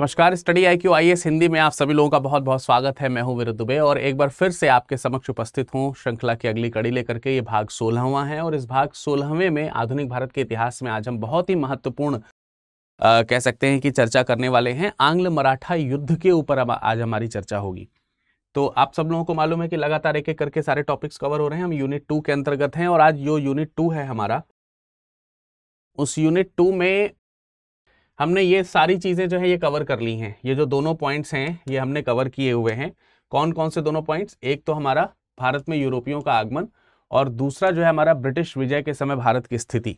नमस्कार study I Q I S Hindi में आप सभी लोगों का बहुत बहुत स्वागत है मैं हूं वीर दुबे और एक बार फिर से आपके समक्ष उपस्थित हूं श्रृंखला की अगली कड़ी लेकर के ये भाग सोलहवा है और इस भाग सोलहवें में आधुनिक भारत के इतिहास में आज हम बहुत ही महत्वपूर्ण कह सकते हैं कि चर्चा करने वाले हैं आंग्ल मराठा युद्ध के ऊपर आज हमारी चर्चा होगी तो आप सब लोगों को मालूम है कि लगातार एक एक करके सारे टॉपिक्स कवर हो रहे हैं हम यूनिट टू के अंतर्गत हैं और आज जो यूनिट टू है हमारा उस यूनिट टू में हमने ये सारी चीज़ें जो है ये कवर कर ली हैं ये जो दोनों पॉइंट्स हैं ये हमने कवर किए हुए हैं कौन कौन से दोनों पॉइंट्स एक तो हमारा भारत में यूरोपियों का आगमन और दूसरा जो है हमारा ब्रिटिश विजय के समय भारत की स्थिति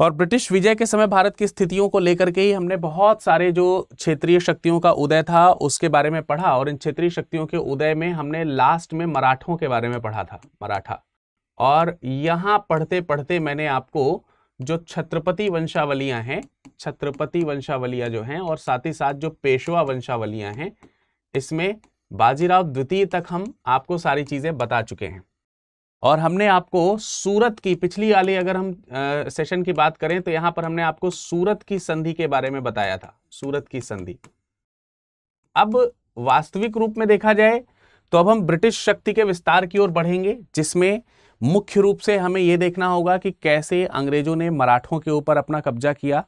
और ब्रिटिश विजय के समय भारत की स्थितियों को लेकर के ही हमने बहुत सारे जो क्षेत्रीय शक्तियों का उदय था उसके बारे में पढ़ा और इन क्षेत्रीय शक्तियों के उदय में हमने लास्ट में मराठों के बारे में पढ़ा था मराठा और यहाँ पढ़ते पढ़ते मैंने आपको जो छत्रपति वंशावलियां हैं छत्रपति वंशावलियां जो हैं और साथ ही साथ जो पेशवा वंशावलियां हैं इसमें बाजीराव द्वितीय तक हम आपको सारी चीज़ें बता चुके हैं और हमने आपको सूरत की पिछली वाली अगर हम आ, सेशन की बात करें तो यहां पर हमने आपको सूरत की संधि के बारे में बताया था सूरत की संधि अब वास्तविक रूप में देखा जाए तो अब हम ब्रिटिश शक्ति के विस्तार की ओर बढ़ेंगे जिसमें मुख्य रूप से हमें ये देखना होगा कि कैसे अंग्रेजों ने मराठों के ऊपर अपना कब्जा किया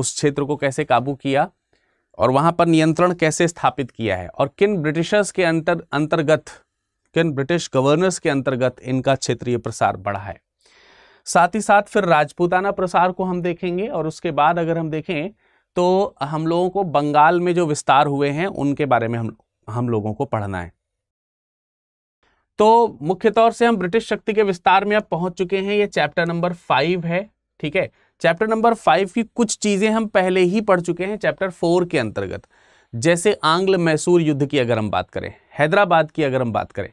उस क्षेत्र को कैसे काबू किया और वहाँ पर नियंत्रण कैसे स्थापित किया है और किन ब्रिटिशर्स के अंतर अंतर्गत किन ब्रिटिश गवर्नर्स के अंतर्गत इनका क्षेत्रीय प्रसार बढ़ा है साथ ही साथ फिर राजपूताना प्रसार को हम देखेंगे और उसके बाद अगर हम देखें तो हम लोगों को बंगाल में जो विस्तार हुए हैं उनके बारे में हम हम लोगों को पढ़ना है तो मुख्य तौर से हम ब्रिटिश शक्ति के विस्तार में अब पहुंच चुके हैं ये चैप्टर नंबर फाइव है ठीक है चैप्टर नंबर फाइव की कुछ चीज़ें हम पहले ही पढ़ चुके हैं चैप्टर फोर के अंतर्गत जैसे आंग्ल मैसूर युद्ध की अगर हम बात करें हैदराबाद की अगर हम बात करें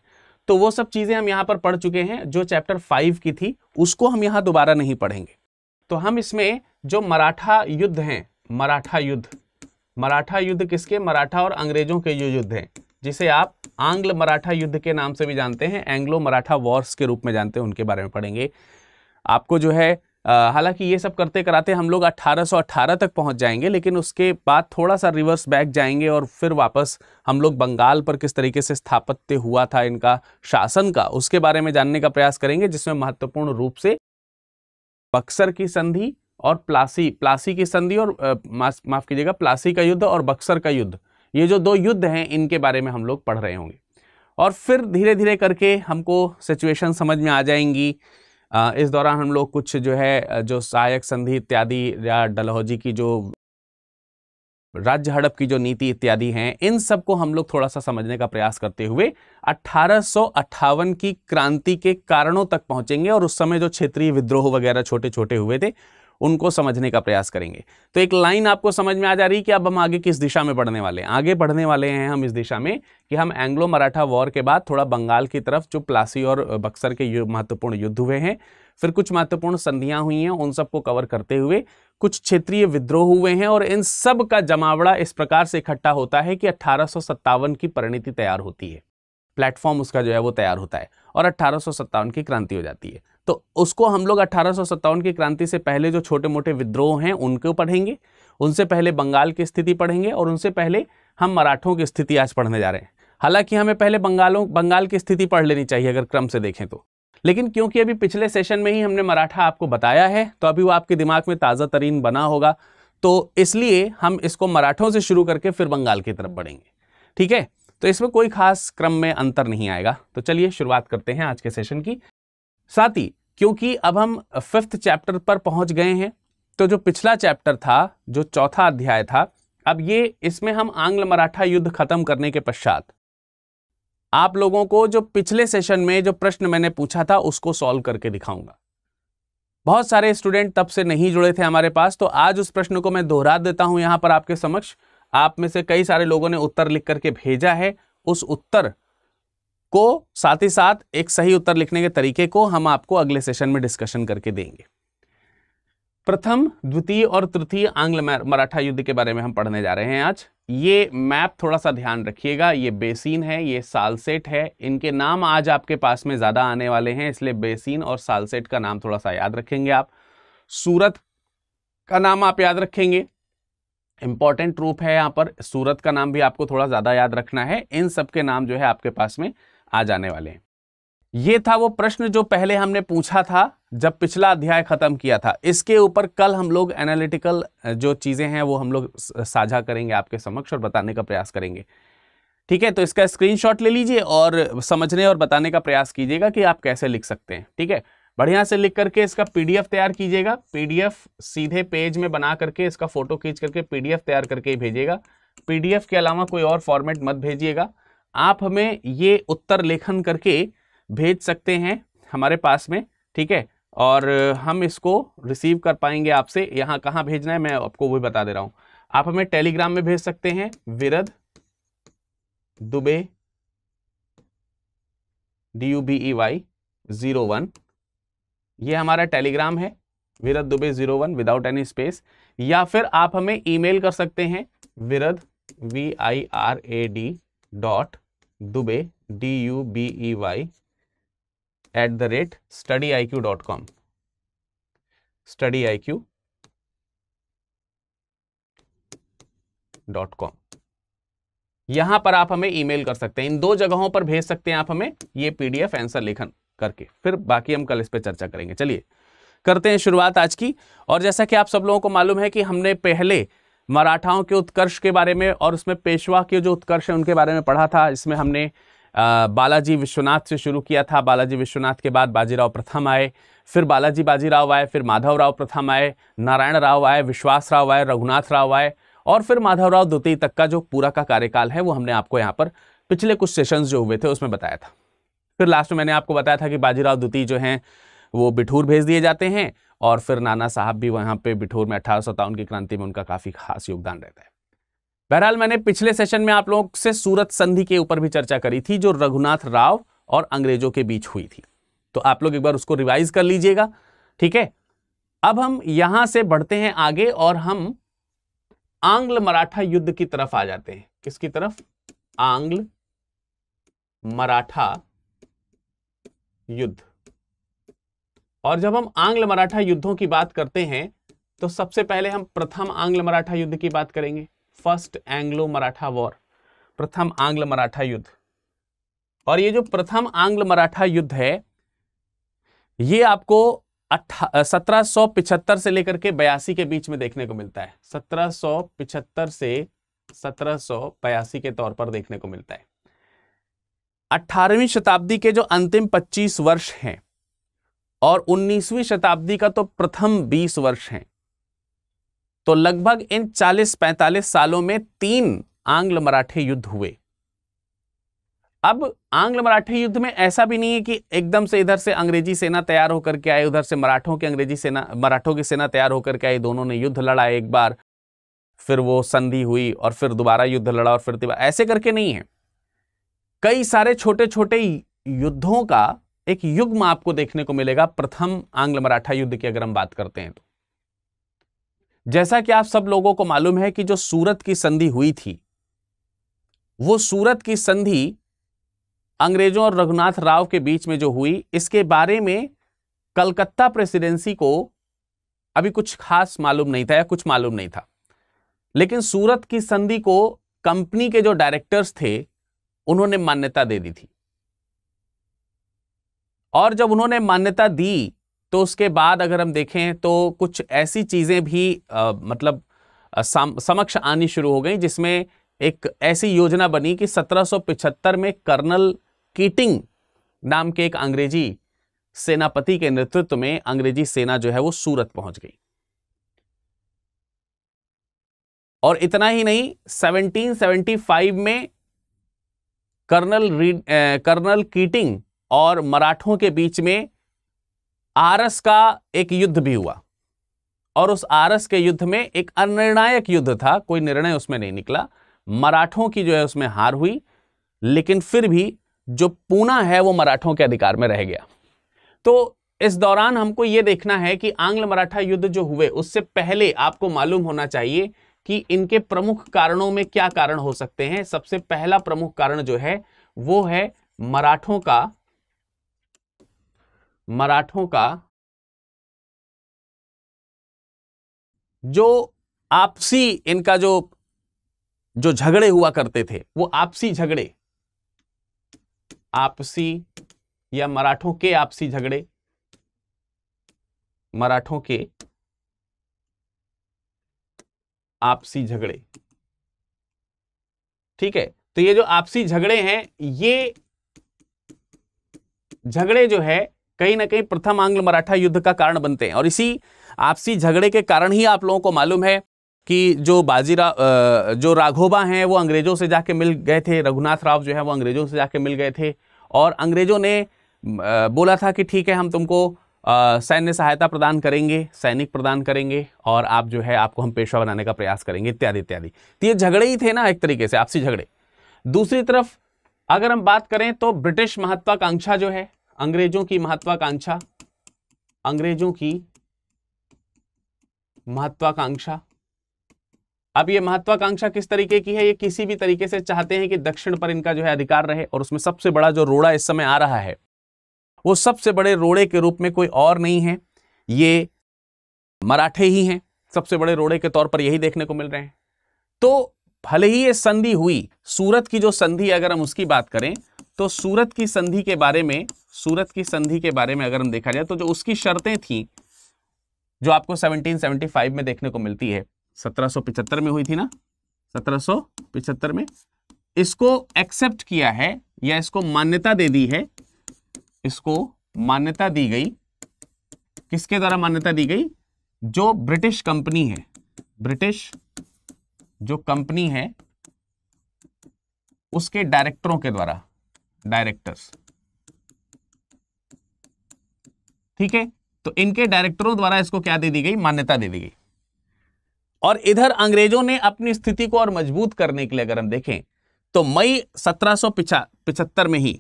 तो वो सब चीज़ें हम यहाँ पर पढ़ चुके हैं जो चैप्टर फाइव की थी उसको हम यहाँ दोबारा नहीं पढ़ेंगे तो हम इसमें जो मराठा युद्ध हैं मराठा युद्ध मराठा युद्ध किसके मराठा और अंग्रेजों के जो युद्ध हैं जिसे आप आंग्ल मराठा युद्ध के नाम से भी जानते हैं एंग्लो मराठा वॉर्स के रूप में जानते हैं उनके बारे में पढ़ेंगे आपको जो है हालांकि ये सब करते कराते हम लोग 1818 तक पहुंच जाएंगे लेकिन उसके बाद थोड़ा सा रिवर्स बैक जाएंगे और फिर वापस हम लोग बंगाल पर किस तरीके से स्थापत्य हुआ था इनका शासन का उसके बारे में जानने का प्रयास करेंगे जिसमें महत्वपूर्ण रूप से बक्सर की संधि और प्लासी प्लासी की संधि और माफ कीजिएगा प्लासी का युद्ध और बक्सर का युद्ध ये जो दो युद्ध हैं इनके बारे में हम लोग पढ़ रहे होंगे और फिर धीरे धीरे करके हमको सिचुएशन समझ में आ जाएंगी इस दौरान हम लोग कुछ जो है जो सहायक संधि इत्यादि या डलहौजी की जो राज्य हड़प की जो नीति इत्यादि हैं इन सबको हम लोग थोड़ा सा समझने का प्रयास करते हुए अट्ठारह की क्रांति के कारणों तक पहुंचेंगे और उस समय जो क्षेत्रीय विद्रोह वगैरह छोटे छोटे हुए थे उनको समझने का प्रयास करेंगे तो एक लाइन आपको समझ में आ जा रही कि अब हम आगे किस दिशा में बढ़ने वाले हैं आगे बढ़ने वाले हैं हम इस दिशा में कि हम एंग्लो मराठा वॉर के बाद थोड़ा बंगाल की तरफ जो प्लासी और बक्सर के महत्वपूर्ण युद्ध हुए हैं फिर कुछ महत्वपूर्ण संधियां हुई हैं उन सबको कवर करते हुए कुछ क्षेत्रीय विद्रोह हुए हैं और इन सब का जमावड़ा इस प्रकार से इकट्ठा होता है कि अट्ठारह की परिणति तैयार होती है प्लेटफॉर्म उसका जो है वो तैयार होता है और अट्ठारह की क्रांति हो जाती है तो उसको हम लोग अट्ठारह की क्रांति से पहले जो छोटे मोटे विद्रोह हैं उनको पढ़ेंगे उनसे पहले बंगाल की स्थिति पढ़ेंगे और उनसे पहले हम मराठों की स्थिति आज पढ़ने जा रहे हैं हालांकि हमें पहले बंगालों बंगाल की स्थिति पढ़ लेनी चाहिए अगर क्रम से देखें तो लेकिन क्योंकि अभी पिछले सेशन में ही हमने मराठा आपको बताया है तो अभी वो आपके दिमाग में ताज़ा तरीन बना होगा तो इसलिए हम इसको मराठों से शुरू करके फिर बंगाल की तरफ बढ़ेंगे ठीक है तो इसमें कोई खास क्रम में अंतर नहीं आएगा तो चलिए शुरुआत करते हैं आज के सेशन की साथ ही क्योंकि अब हम फिफ्थ चैप्टर पर पहुंच गए हैं तो जो पिछला चैप्टर था जो चौथा अध्याय था अब ये इसमें हम आंग्ल मराठा युद्ध खत्म करने के पश्चात आप लोगों को जो पिछले सेशन में जो प्रश्न मैंने पूछा था उसको सॉल्व करके दिखाऊंगा बहुत सारे स्टूडेंट तब से नहीं जुड़े थे हमारे पास तो आज उस प्रश्न को मैं दोहरा देता हूं यहां पर आपके समक्ष आप में से कई सारे लोगों ने उत्तर लिख करके भेजा है उस उत्तर को साथ ही साथ एक सही उत्तर लिखने के तरीके को हम आपको अगले सेशन में डिस्कशन करके देंगे प्रथम द्वितीय और तृतीय आंग्ल मराठा युद्ध के बारे में हम पढ़ने जा रहे हैं आज ये मैप थोड़ा सा ध्यान रखिएगा ये बेसिन है ये सालसेट है इनके नाम आज आपके पास में ज़्यादा आने वाले हैं इसलिए बेसिन और सालसेट का नाम थोड़ा सा याद रखेंगे आप सूरत का नाम आप याद रखेंगे इंपॉर्टेंट रूप है यहाँ पर सूरत का नाम भी आपको थोड़ा ज़्यादा याद रखना है इन सब के नाम जो है आपके पास में आ जाने वाले हैं ये था वो प्रश्न जो पहले हमने पूछा था जब पिछला अध्याय ख़त्म किया था इसके ऊपर कल हम लोग एनालिटिकल जो चीज़ें हैं वो हम लोग साझा करेंगे आपके समक्ष और बताने का प्रयास करेंगे ठीक है तो इसका स्क्रीनशॉट ले लीजिए और समझने और बताने का प्रयास कीजिएगा कि आप कैसे लिख सकते हैं ठीक है बढ़िया से लिख करके इसका पीडीएफ तैयार कीजिएगा पीडीएफ सीधे पेज में बना करके इसका फोटो खींच करके पीडीएफ तैयार करके ही भेजिएगा पीडीएफ के अलावा कोई और फॉर्मेट मत भेजिएगा आप हमें ये उत्तर लेखन करके भेज सकते हैं हमारे पास में ठीक है और हम इसको रिसीव कर पाएंगे आपसे यहाँ कहाँ भेजना है मैं आपको वो बता दे रहा हूँ आप हमें टेलीग्राम में भेज सकते हैं Virad Dubey D U B E Y zero one ये हमारा टेलीग्राम है Virad Dubey zero one without any space या फिर आप हमें ईमेल कर सकते हैं Virad V I R A D dot Dubey D U B E Y at the rate study I Q dot com study I Q dot com यहां पर आप हमें ईमेल कर सकते हैं इन दो जगहों पर भेज सकते हैं आप हमें ये पीडीएफ आंसर लेखन करके फिर बाकी हम कल इस पर चर्चा करेंगे चलिए करते हैं शुरुआत आज की और जैसा कि आप सब लोगों को मालूम है कि हमने पहले मराठाओं के उत्कर्ष के बारे में और उसमें पेशवा के जो उत्कर्ष हैं उनके बारे में पढ़ा था इसमें हमने बालाजी विश्वनाथ से शुरू किया था बालाजी विश्वनाथ के बाद बाजीराव प्रथम आए फिर बालाजी बाजीराव आए फिर माधवराव प्रथम आए नारायण राव आए विश्वास राव आए रघुनाथ राव आए और फिर माधवराव द्वितीय तक का जो पूरा का कार्यकाल है वो हमने आपको यहाँ पर पिछले कुछ सेशंस जो हुए थे उसमें बताया था फिर लास्ट में मैंने आपको बताया था कि बाजीराव द्वितीय जो हैं वो बिठूर भेज दिए जाते हैं और फिर नाना साहब भी वहाँ पे बिठोर में अठारह की क्रांति में उनका काफ़ी खास योगदान रहता है बहरहाल मैंने पिछले सेशन में आप लोगों से सूरत संधि के ऊपर भी चर्चा करी थी जो रघुनाथ राव और अंग्रेजों के बीच हुई थी तो आप लोग एक बार उसको रिवाइज कर लीजिएगा ठीक है अब हम यहां से बढ़ते हैं आगे और हम आंग्ल मराठा युद्ध की तरफ आ जाते हैं किसकी तरफ आंग्ल मराठा युद्ध और जब हम आंग्ल मराठा युद्धों की बात करते हैं तो सबसे पहले हम प्रथम आंग्ल मराठा युद्ध की बात करेंगे फर्स्ट एंग्लो मराठा वॉर प्रथम आंग्ल मराठा युद्ध और ये जो प्रथम आंग्ल मराठा युद्ध है ये आपको सत्रह सौ पिछहत्तर से लेकर के बयासी के बीच में देखने को मिलता है सत्रह सौ पिछहत्तर से सत्रह सौ बयासी के तौर पर देखने को मिलता है अट्ठारहवीं शताब्दी के जो अंतिम पच्चीस वर्ष हैं और 19वीं शताब्दी का तो प्रथम 20 वर्ष है तो लगभग इन 40-45 सालों में तीन आंग्ल मराठे युद्ध हुए अब आंग्ल मराठे युद्ध में ऐसा भी नहीं है कि एकदम से इधर से अंग्रेजी सेना तैयार होकर के आए उधर से मराठों की अंग्रेजी सेना मराठों की सेना तैयार होकर के आई दोनों ने युद्ध लड़ा एक बार फिर वो संधि हुई और फिर दोबारा युद्ध लड़ा और फिर ऐसे करके नहीं है कई सारे छोटे छोटे युद्धों का एक युग्म आपको देखने को मिलेगा प्रथम आंग्ल मराठा युद्ध की अगर हम बात करते हैं तो जैसा कि आप सब लोगों को मालूम है कि जो सूरत की संधि हुई थी वो सूरत की संधि अंग्रेजों और रघुनाथ राव के बीच में जो हुई इसके बारे में कलकत्ता प्रेसिडेंसी को अभी कुछ खास मालूम नहीं था या कुछ मालूम नहीं था लेकिन सूरत की संधि को कंपनी के जो डायरेक्टर्स थे उन्होंने मान्यता दे दी थी और जब उन्होंने मान्यता दी तो उसके बाद अगर हम देखें तो कुछ ऐसी चीज़ें भी आ, मतलब आ, सम, समक्ष आनी शुरू हो गई जिसमें एक ऐसी योजना बनी कि 1775 में कर्नल कीटिंग नाम के एक अंग्रेजी सेनापति के नेतृत्व में अंग्रेजी सेना जो है वो सूरत पहुंच गई और इतना ही नहीं 1775 में कर्नल रीड कर्नल कीटिंग और मराठों के बीच में आरस का एक युद्ध भी हुआ और उस आरस के युद्ध में एक अनिर्णायक युद्ध था कोई निर्णय उसमें नहीं निकला मराठों की जो है उसमें हार हुई लेकिन फिर भी जो पूना है वो मराठों के अधिकार में रह गया तो इस दौरान हमको ये देखना है कि आंग्ल मराठा युद्ध जो हुए उससे पहले आपको मालूम होना चाहिए कि इनके प्रमुख कारणों में क्या कारण हो सकते हैं सबसे पहला प्रमुख कारण जो है वो है मराठों का मराठों का जो आपसी इनका जो जो झगड़े हुआ करते थे वो आपसी झगड़े आपसी या मराठों के आपसी झगड़े मराठों के आपसी झगड़े ठीक है तो ये जो आपसी झगड़े हैं ये झगड़े जो है कहीं ना कहीं प्रथम आंग्ल मराठा युद्ध का कारण बनते हैं और इसी आपसी झगड़े के कारण ही आप लोगों को मालूम है कि जो बाजीराव जो राघोबा हैं वो अंग्रेज़ों से जाके मिल गए थे रघुनाथ राव जो है वो अंग्रेज़ों से जाके मिल गए थे और अंग्रेज़ों ने बोला था कि ठीक है हम तुमको सैन्य सहायता प्रदान करेंगे सैनिक प्रदान करेंगे और आप जो है आपको हम पेशवा बनाने का प्रयास करेंगे इत्यादि इत्यादि तो ये झगड़े ही थे ना एक तरीके से आपसी झगड़े दूसरी तरफ अगर हम बात करें तो ब्रिटिश महत्वाकांक्षा जो है अंग्रेजों की महत्वाकांक्षा अंग्रेजों की महत्वाकांक्षा अब ये महत्वाकांक्षा किस तरीके की है ये किसी भी तरीके से चाहते हैं कि दक्षिण पर इनका जो है अधिकार रहे और उसमें सबसे बड़ा जो रोड़ा इस समय आ रहा है वो सबसे बड़े रोड़े के रूप में कोई और नहीं है ये मराठे ही हैं सबसे बड़े रोड़े के तौर पर यही देखने को मिल रहे हैं तो भले ही ये संधि हुई सूरत की जो संधि अगर हम उसकी बात करें तो सूरत की संधि के बारे में सूरत की संधि के बारे में अगर हम देखा जाए तो जो उसकी शर्तें थी जो आपको 1775 में देखने को मिलती है 1775 में हुई थी ना 1775 में इसको एक्सेप्ट किया है या इसको मान्यता दे दी है इसको मान्यता दी गई किसके द्वारा मान्यता दी गई जो ब्रिटिश कंपनी है ब्रिटिश जो कंपनी है उसके डायरेक्टरों के द्वारा डायरेक्टर्स ठीक है तो इनके डायरेक्टरों द्वारा इसको क्या दे दी गई मान्यता दे दी गई और इधर अंग्रेजों ने अपनी स्थिति को और मजबूत करने के लिए अगर हम देखें तो मई सत्रह में ही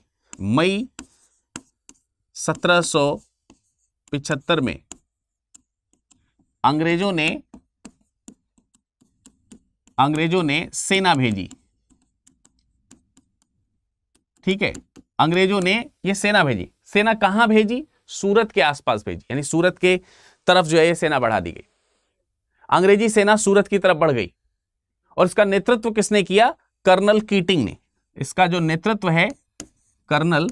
मई सत्रह में अंग्रेजों ने अंग्रेजों ने सेना भेजी ठीक है अंग्रेजों ने ये सेना भेजी सेना कहां भेजी सूरत के आसपास भेजी यानी सूरत के तरफ जो है ये सेना बढ़ा दी गई अंग्रेजी सेना सूरत की तरफ बढ़ गई और इसका नेतृत्व किसने किया कर्नल कीटिंग ने इसका जो नेतृत्व है कर्नल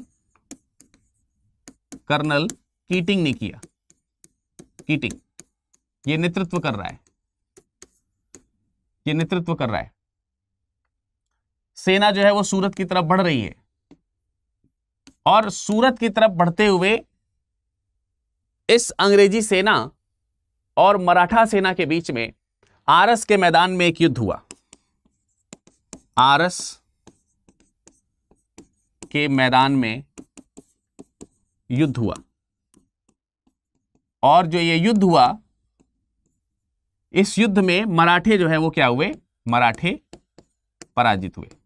कर्नल कीटिंग ने किया कीटिंग ये नेतृत्व कर रहा है ये नेतृत्व कर रहा है सेना जो है वो सूरत की तरफ बढ़ रही है और सूरत की तरफ बढ़ते हुए इस अंग्रेजी सेना और मराठा सेना के बीच में आरस के मैदान में एक युद्ध हुआ आरस के मैदान में युद्ध हुआ और जो ये युद्ध हुआ इस युद्ध में मराठे जो है वो क्या हुए मराठे पराजित हुए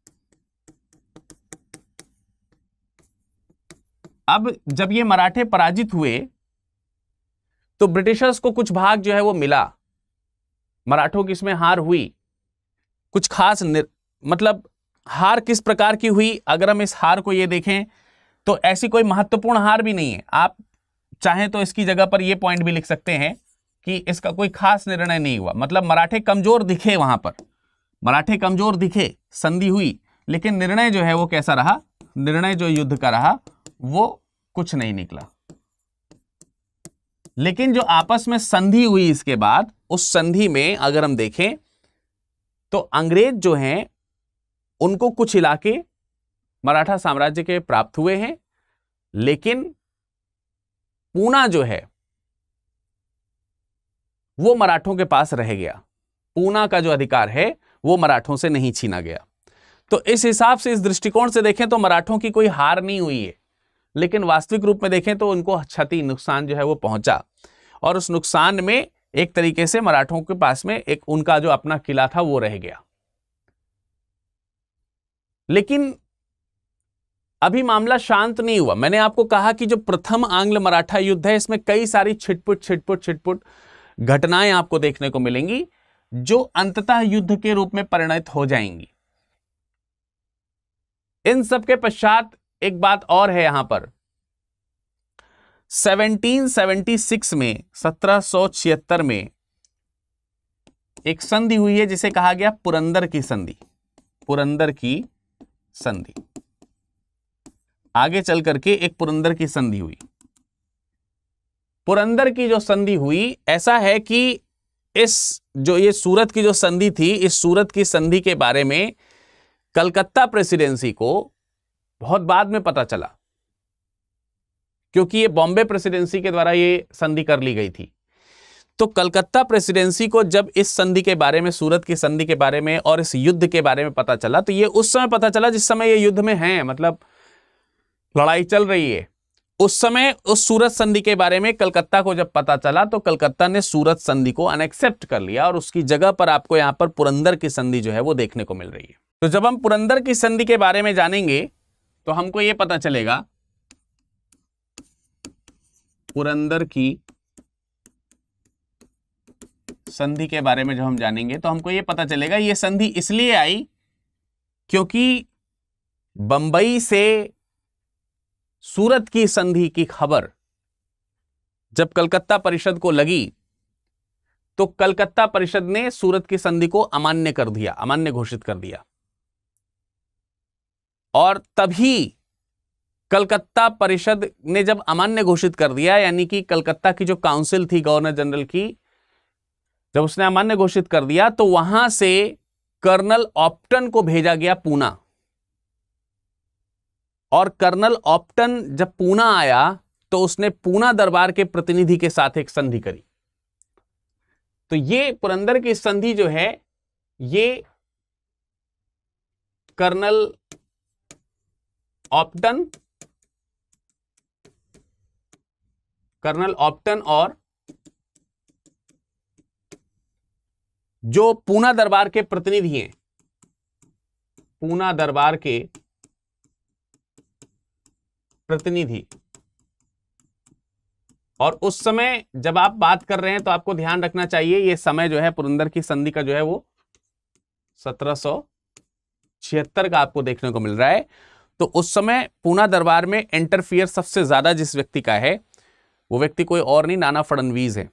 अब जब ये मराठे पराजित हुए तो ब्रिटिशर्स को कुछ भाग जो है वो मिला मराठों की इसमें हार हुई कुछ खास मतलब हार किस प्रकार की हुई अगर हम इस हार को ये देखें तो ऐसी कोई महत्वपूर्ण हार भी नहीं है आप चाहें तो इसकी जगह पर यह पॉइंट भी लिख सकते हैं कि इसका कोई खास निर्णय नहीं हुआ मतलब मराठे कमजोर दिखे वहां पर मराठे कमजोर दिखे संधि हुई लेकिन निर्णय जो है वो कैसा रहा निर्णय जो युद्ध का रहा वो कुछ नहीं निकला लेकिन जो आपस में संधि हुई इसके बाद उस संधि में अगर हम देखें तो अंग्रेज जो हैं उनको कुछ इलाके मराठा साम्राज्य के प्राप्त हुए हैं लेकिन पूना जो है वो मराठों के पास रह गया पूना का जो अधिकार है वो मराठों से नहीं छीना गया तो इस हिसाब से इस दृष्टिकोण से देखें तो मराठों की कोई हार नहीं हुई है लेकिन वास्तविक रूप में देखें तो उनको क्षति नुकसान जो है वो पहुंचा और उस नुकसान में एक तरीके से मराठों के पास में एक उनका जो अपना किला था वो रह गया लेकिन अभी मामला शांत नहीं हुआ मैंने आपको कहा कि जो प्रथम आंग्ल मराठा युद्ध है इसमें कई सारी छिटपुट छिटपुट छिटपुट घटनाएं आपको देखने को मिलेंगी जो अंततः युद्ध के रूप में परिणत हो जाएंगी इन सब के पश्चात एक बात और है यहां पर 1776 में 1776 में एक संधि हुई है जिसे कहा गया पुरंदर की संधि पुरंदर की संधि आगे चल करके एक पुरंदर की संधि हुई पुरंदर की जो संधि हुई ऐसा है कि इस जो ये सूरत की जो संधि थी इस सूरत की संधि के बारे में कलकत्ता प्रेसिडेंसी को बहुत बाद में पता चला क्योंकि ये बॉम्बे प्रेसिडेंसी के द्वारा ये संधि कर ली गई थी तो कलकत्ता प्रेसिडेंसी को जब इस संधि के बारे में सूरत की संधि के बारे में और इस युद्ध के बारे में पता चला तो ये उस समय पता चला जिस समय ये युद्ध में हैं मतलब लड़ाई चल रही है उस समय उस सूरत संधि के बारे में कलकत्ता को जब पता चला तो कलकत्ता ने सूरत संधि को अनएक्सेप्ट कर लिया और उसकी जगह पर आपको यहां पर पुरंदर की संधि जो है वो देखने को मिल रही है तो जब हम पुरंदर की संधि के बारे में जानेंगे तो हमको ये पता चलेगा पुरंदर की संधि के बारे में जब हम जानेंगे तो हमको ये पता चलेगा ये संधि इसलिए आई क्योंकि बंबई से सूरत की संधि की खबर जब कलकत्ता परिषद को लगी तो कलकत्ता परिषद ने सूरत की संधि को अमान्य कर दिया अमान्य घोषित कर दिया और तभी कलकत्ता परिषद ने जब अमान्य घोषित कर दिया यानी कि कलकत्ता की जो काउंसिल थी गवर्नर जनरल की जब उसने अमान्य घोषित कर दिया तो वहां से कर्नल ऑप्टन को भेजा गया पूना और कर्नल ऑप्टन जब पूना आया तो उसने पूना दरबार के प्रतिनिधि के साथ एक संधि करी तो ये पुरंदर की संधि जो है ये कर्नल ऑप्टन कर्नल ऑप्टन और जो पूना दरबार के प्रतिनिधि हैं पूना दरबार के प्रतिनिधि और उस समय जब आप बात कर रहे हैं तो आपको ध्यान रखना चाहिए ये समय जो है पुरंदर की संधि का जो है वो सत्रह का आपको देखने को मिल रहा है तो उस समय पूना दरबार में इंटरफियर सबसे ज़्यादा जिस व्यक्ति का है वो व्यक्ति कोई और नहीं नाना फडनवीस है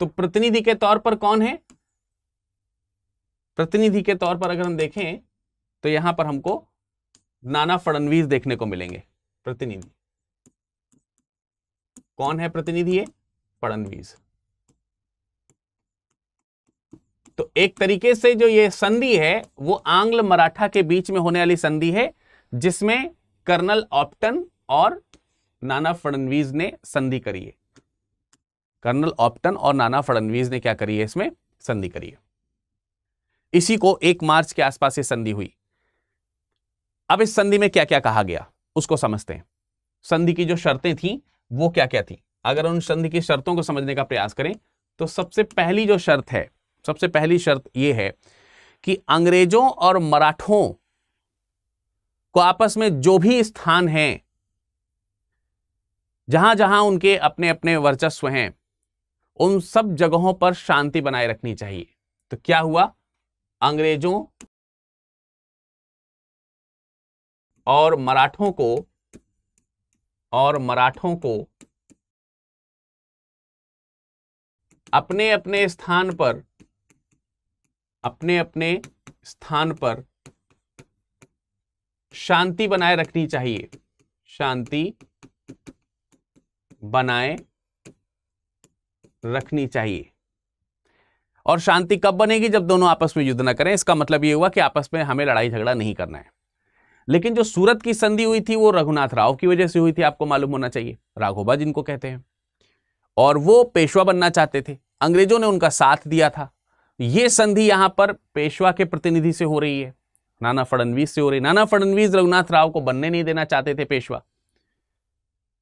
तो प्रतिनिधि के तौर पर कौन है प्रतिनिधि के तौर पर अगर हम देखें तो यहां पर हमको नाना फडनवीस देखने को मिलेंगे प्रतिनिधि कौन है प्रतिनिधि ये तो एक तरीके से जो ये संधि है वो आंग्ल मराठा के बीच में होने वाली संधि है जिसमें कर्नल ऑप्टन और नाना फडनवीस ने संधि करी है कर्नल ऑप्टन और नाना फडनवीस ने क्या करी है इसमें संधि करी है इसी को एक मार्च के आसपास ये संधि हुई अब इस संधि में क्या क्या कहा गया उसको समझते हैं संधि की जो शर्तें थी वो क्या क्या थी अगर उन संधि की शर्तों को समझने का प्रयास करें तो सबसे पहली जो शर्त है सबसे पहली शर्त यह है कि अंग्रेजों और मराठों को आपस में जो भी स्थान हैं जहां जहां उनके अपने अपने वर्चस्व हैं उन सब जगहों पर शांति बनाए रखनी चाहिए तो क्या हुआ अंग्रेजों और मराठों को और मराठों को अपने अपने स्थान पर अपने अपने स्थान पर शांति बनाए रखनी चाहिए शांति बनाए रखनी चाहिए और शांति कब बनेगी जब दोनों आपस में युद्ध न करें इसका मतलब यह हुआ कि आपस में हमें लड़ाई झगड़ा नहीं करना है लेकिन जो सूरत की संधि हुई थी वो रघुनाथ राव की वजह से हुई थी आपको मालूम होना चाहिए राघोबा जिनको कहते हैं और वो पेशवा बनना चाहते थे अंग्रेजों ने उनका साथ दिया था ये संधि यहां पर पेशवा के प्रतिनिधि से हो रही है नाना फडनवीस से हो रही नाना फडनवीस रघुनाथ राव को बनने नहीं देना चाहते थे पेशवा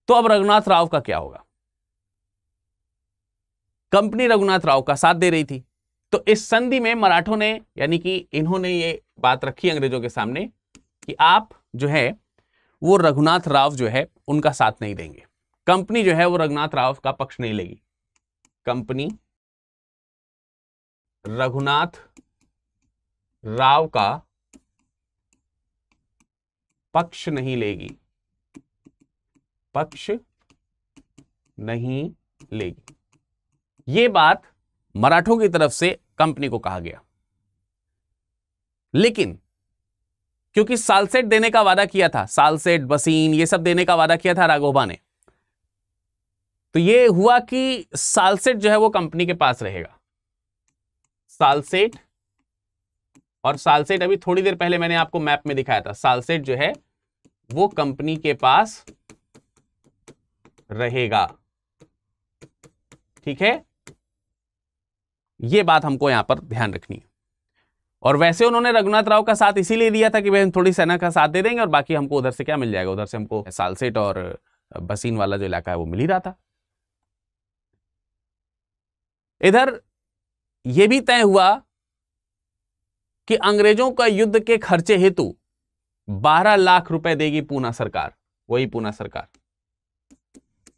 तो अब रघुनाथ राव का क्या होगा कंपनी रघुनाथ राव का साथ दे रही थी तो इस संधि में मराठों ने यानी कि इन्होंने ये बात रखी अंग्रेजों के सामने कि आप जो है वो रघुनाथ राव जो है उनका साथ नहीं देंगे कंपनी जो है वो रघुनाथ राव का पक्ष नहीं लेगी कंपनी रघुनाथ राव का पक्ष नहीं लेगी पक्ष नहीं लेगी ये बात मराठों की तरफ से कंपनी को कहा गया लेकिन क्योंकि सालसेट देने का वादा किया था सालसेट बसीन ये सब देने का वादा किया था राघोबा ने तो ये हुआ कि सालसेट जो है वो कंपनी के पास रहेगा सालसेट और सालसेट अभी थोड़ी देर पहले मैंने आपको मैप में दिखाया था सालसेट जो है वो कंपनी के पास रहेगा ठीक है ये बात हमको यहां पर ध्यान रखनी है और वैसे उन्होंने रघुनाथ राव का साथ इसीलिए दिया था कि भाई हम थोड़ी सेना का साथ दे देंगे और बाकी हमको उधर से क्या मिल जाएगा उधर से हमको सालसेट और बसीन वाला जो इलाका है वो मिल ही रहा था इधर यह भी तय हुआ कि अंग्रेजों का युद्ध के खर्चे हेतु 12 लाख रुपए देगी पूना सरकार वही पूना सरकार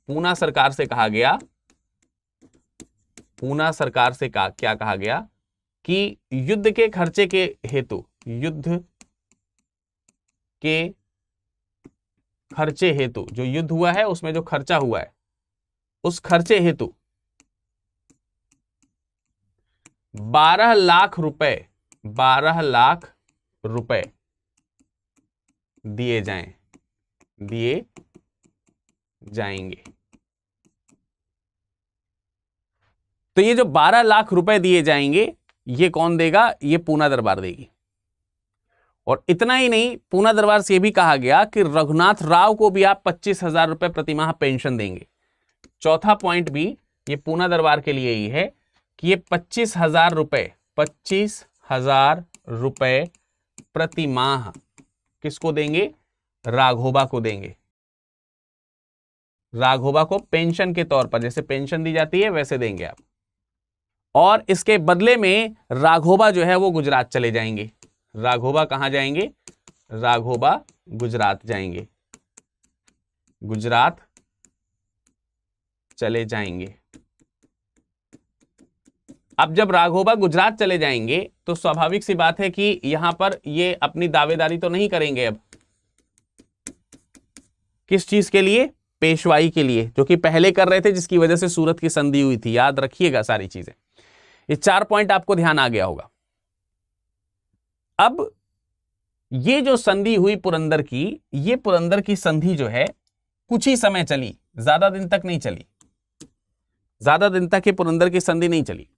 पूना सरकार से कहा गया पूना सरकार से कहा क्या कहा गया कि युद्ध के खर्चे के हेतु युद्ध के खर्चे हेतु जो युद्ध हुआ है उसमें जो खर्चा हुआ है उस खर्चे हेतु 12 लाख रुपए बारह लाख रुपए दिए जाएं दिए जाएंगे तो ये जो बारह लाख रुपए दिए जाएंगे ये कौन देगा ये पूना दरबार देगी और इतना ही नहीं पूना दरबार से भी कहा गया कि रघुनाथ राव को भी आप पच्चीस हजार रुपए प्रतिमाह पेंशन देंगे चौथा पॉइंट भी ये पूना दरबार के लिए ही है कि ये पच्चीस हजार रुपए पच्चीस हजार रुपए प्रति माह किसको देंगे राघोबा को देंगे राघोबा को पेंशन के तौर पर जैसे पेंशन दी जाती है वैसे देंगे आप और इसके बदले में राघोबा जो है वो गुजरात चले जाएंगे राघोबा कहां जाएंगे राघोबा गुजरात जाएंगे गुजरात चले जाएंगे अब जब राघोबा गुजरात चले जाएंगे तो स्वाभाविक सी बात है कि यहां पर ये अपनी दावेदारी तो नहीं करेंगे अब किस चीज के लिए पेशवाई के लिए जो कि पहले कर रहे थे जिसकी वजह से सूरत की संधि हुई थी याद रखिएगा सारी चीजें ये चार पॉइंट आपको ध्यान आ गया होगा अब ये जो संधि हुई पुरंदर की ये पुरंदर की संधि जो है कुछ ही समय चली ज्यादा दिन तक नहीं चली ज्यादा दिन तक ये पुरंदर की संधि नहीं चली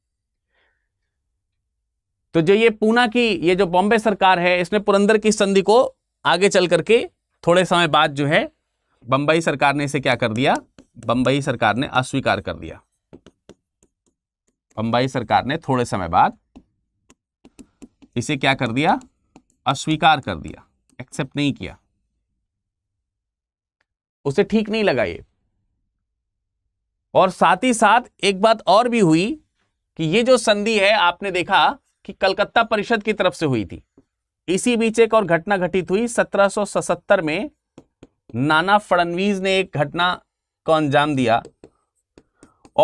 तो जो ये पूना की ये जो बॉम्बे सरकार है इसने पुरंदर की संधि को आगे चल करके थोड़े समय बाद जो है बंबई सरकार ने इसे क्या कर दिया बंबई सरकार ने अस्वीकार कर दिया बम्बई सरकार ने थोड़े समय बाद इसे क्या कर दिया अस्वीकार कर दिया एक्सेप्ट नहीं किया उसे ठीक नहीं लगा ये और साथ ही साथ एक बात और भी हुई कि ये जो संधि है आपने देखा कि कलकत्ता परिषद की तरफ से हुई थी इसी बीच एक और घटना घटित हुई 1777 में नाना फडनवीस ने एक घटना को अंजाम दिया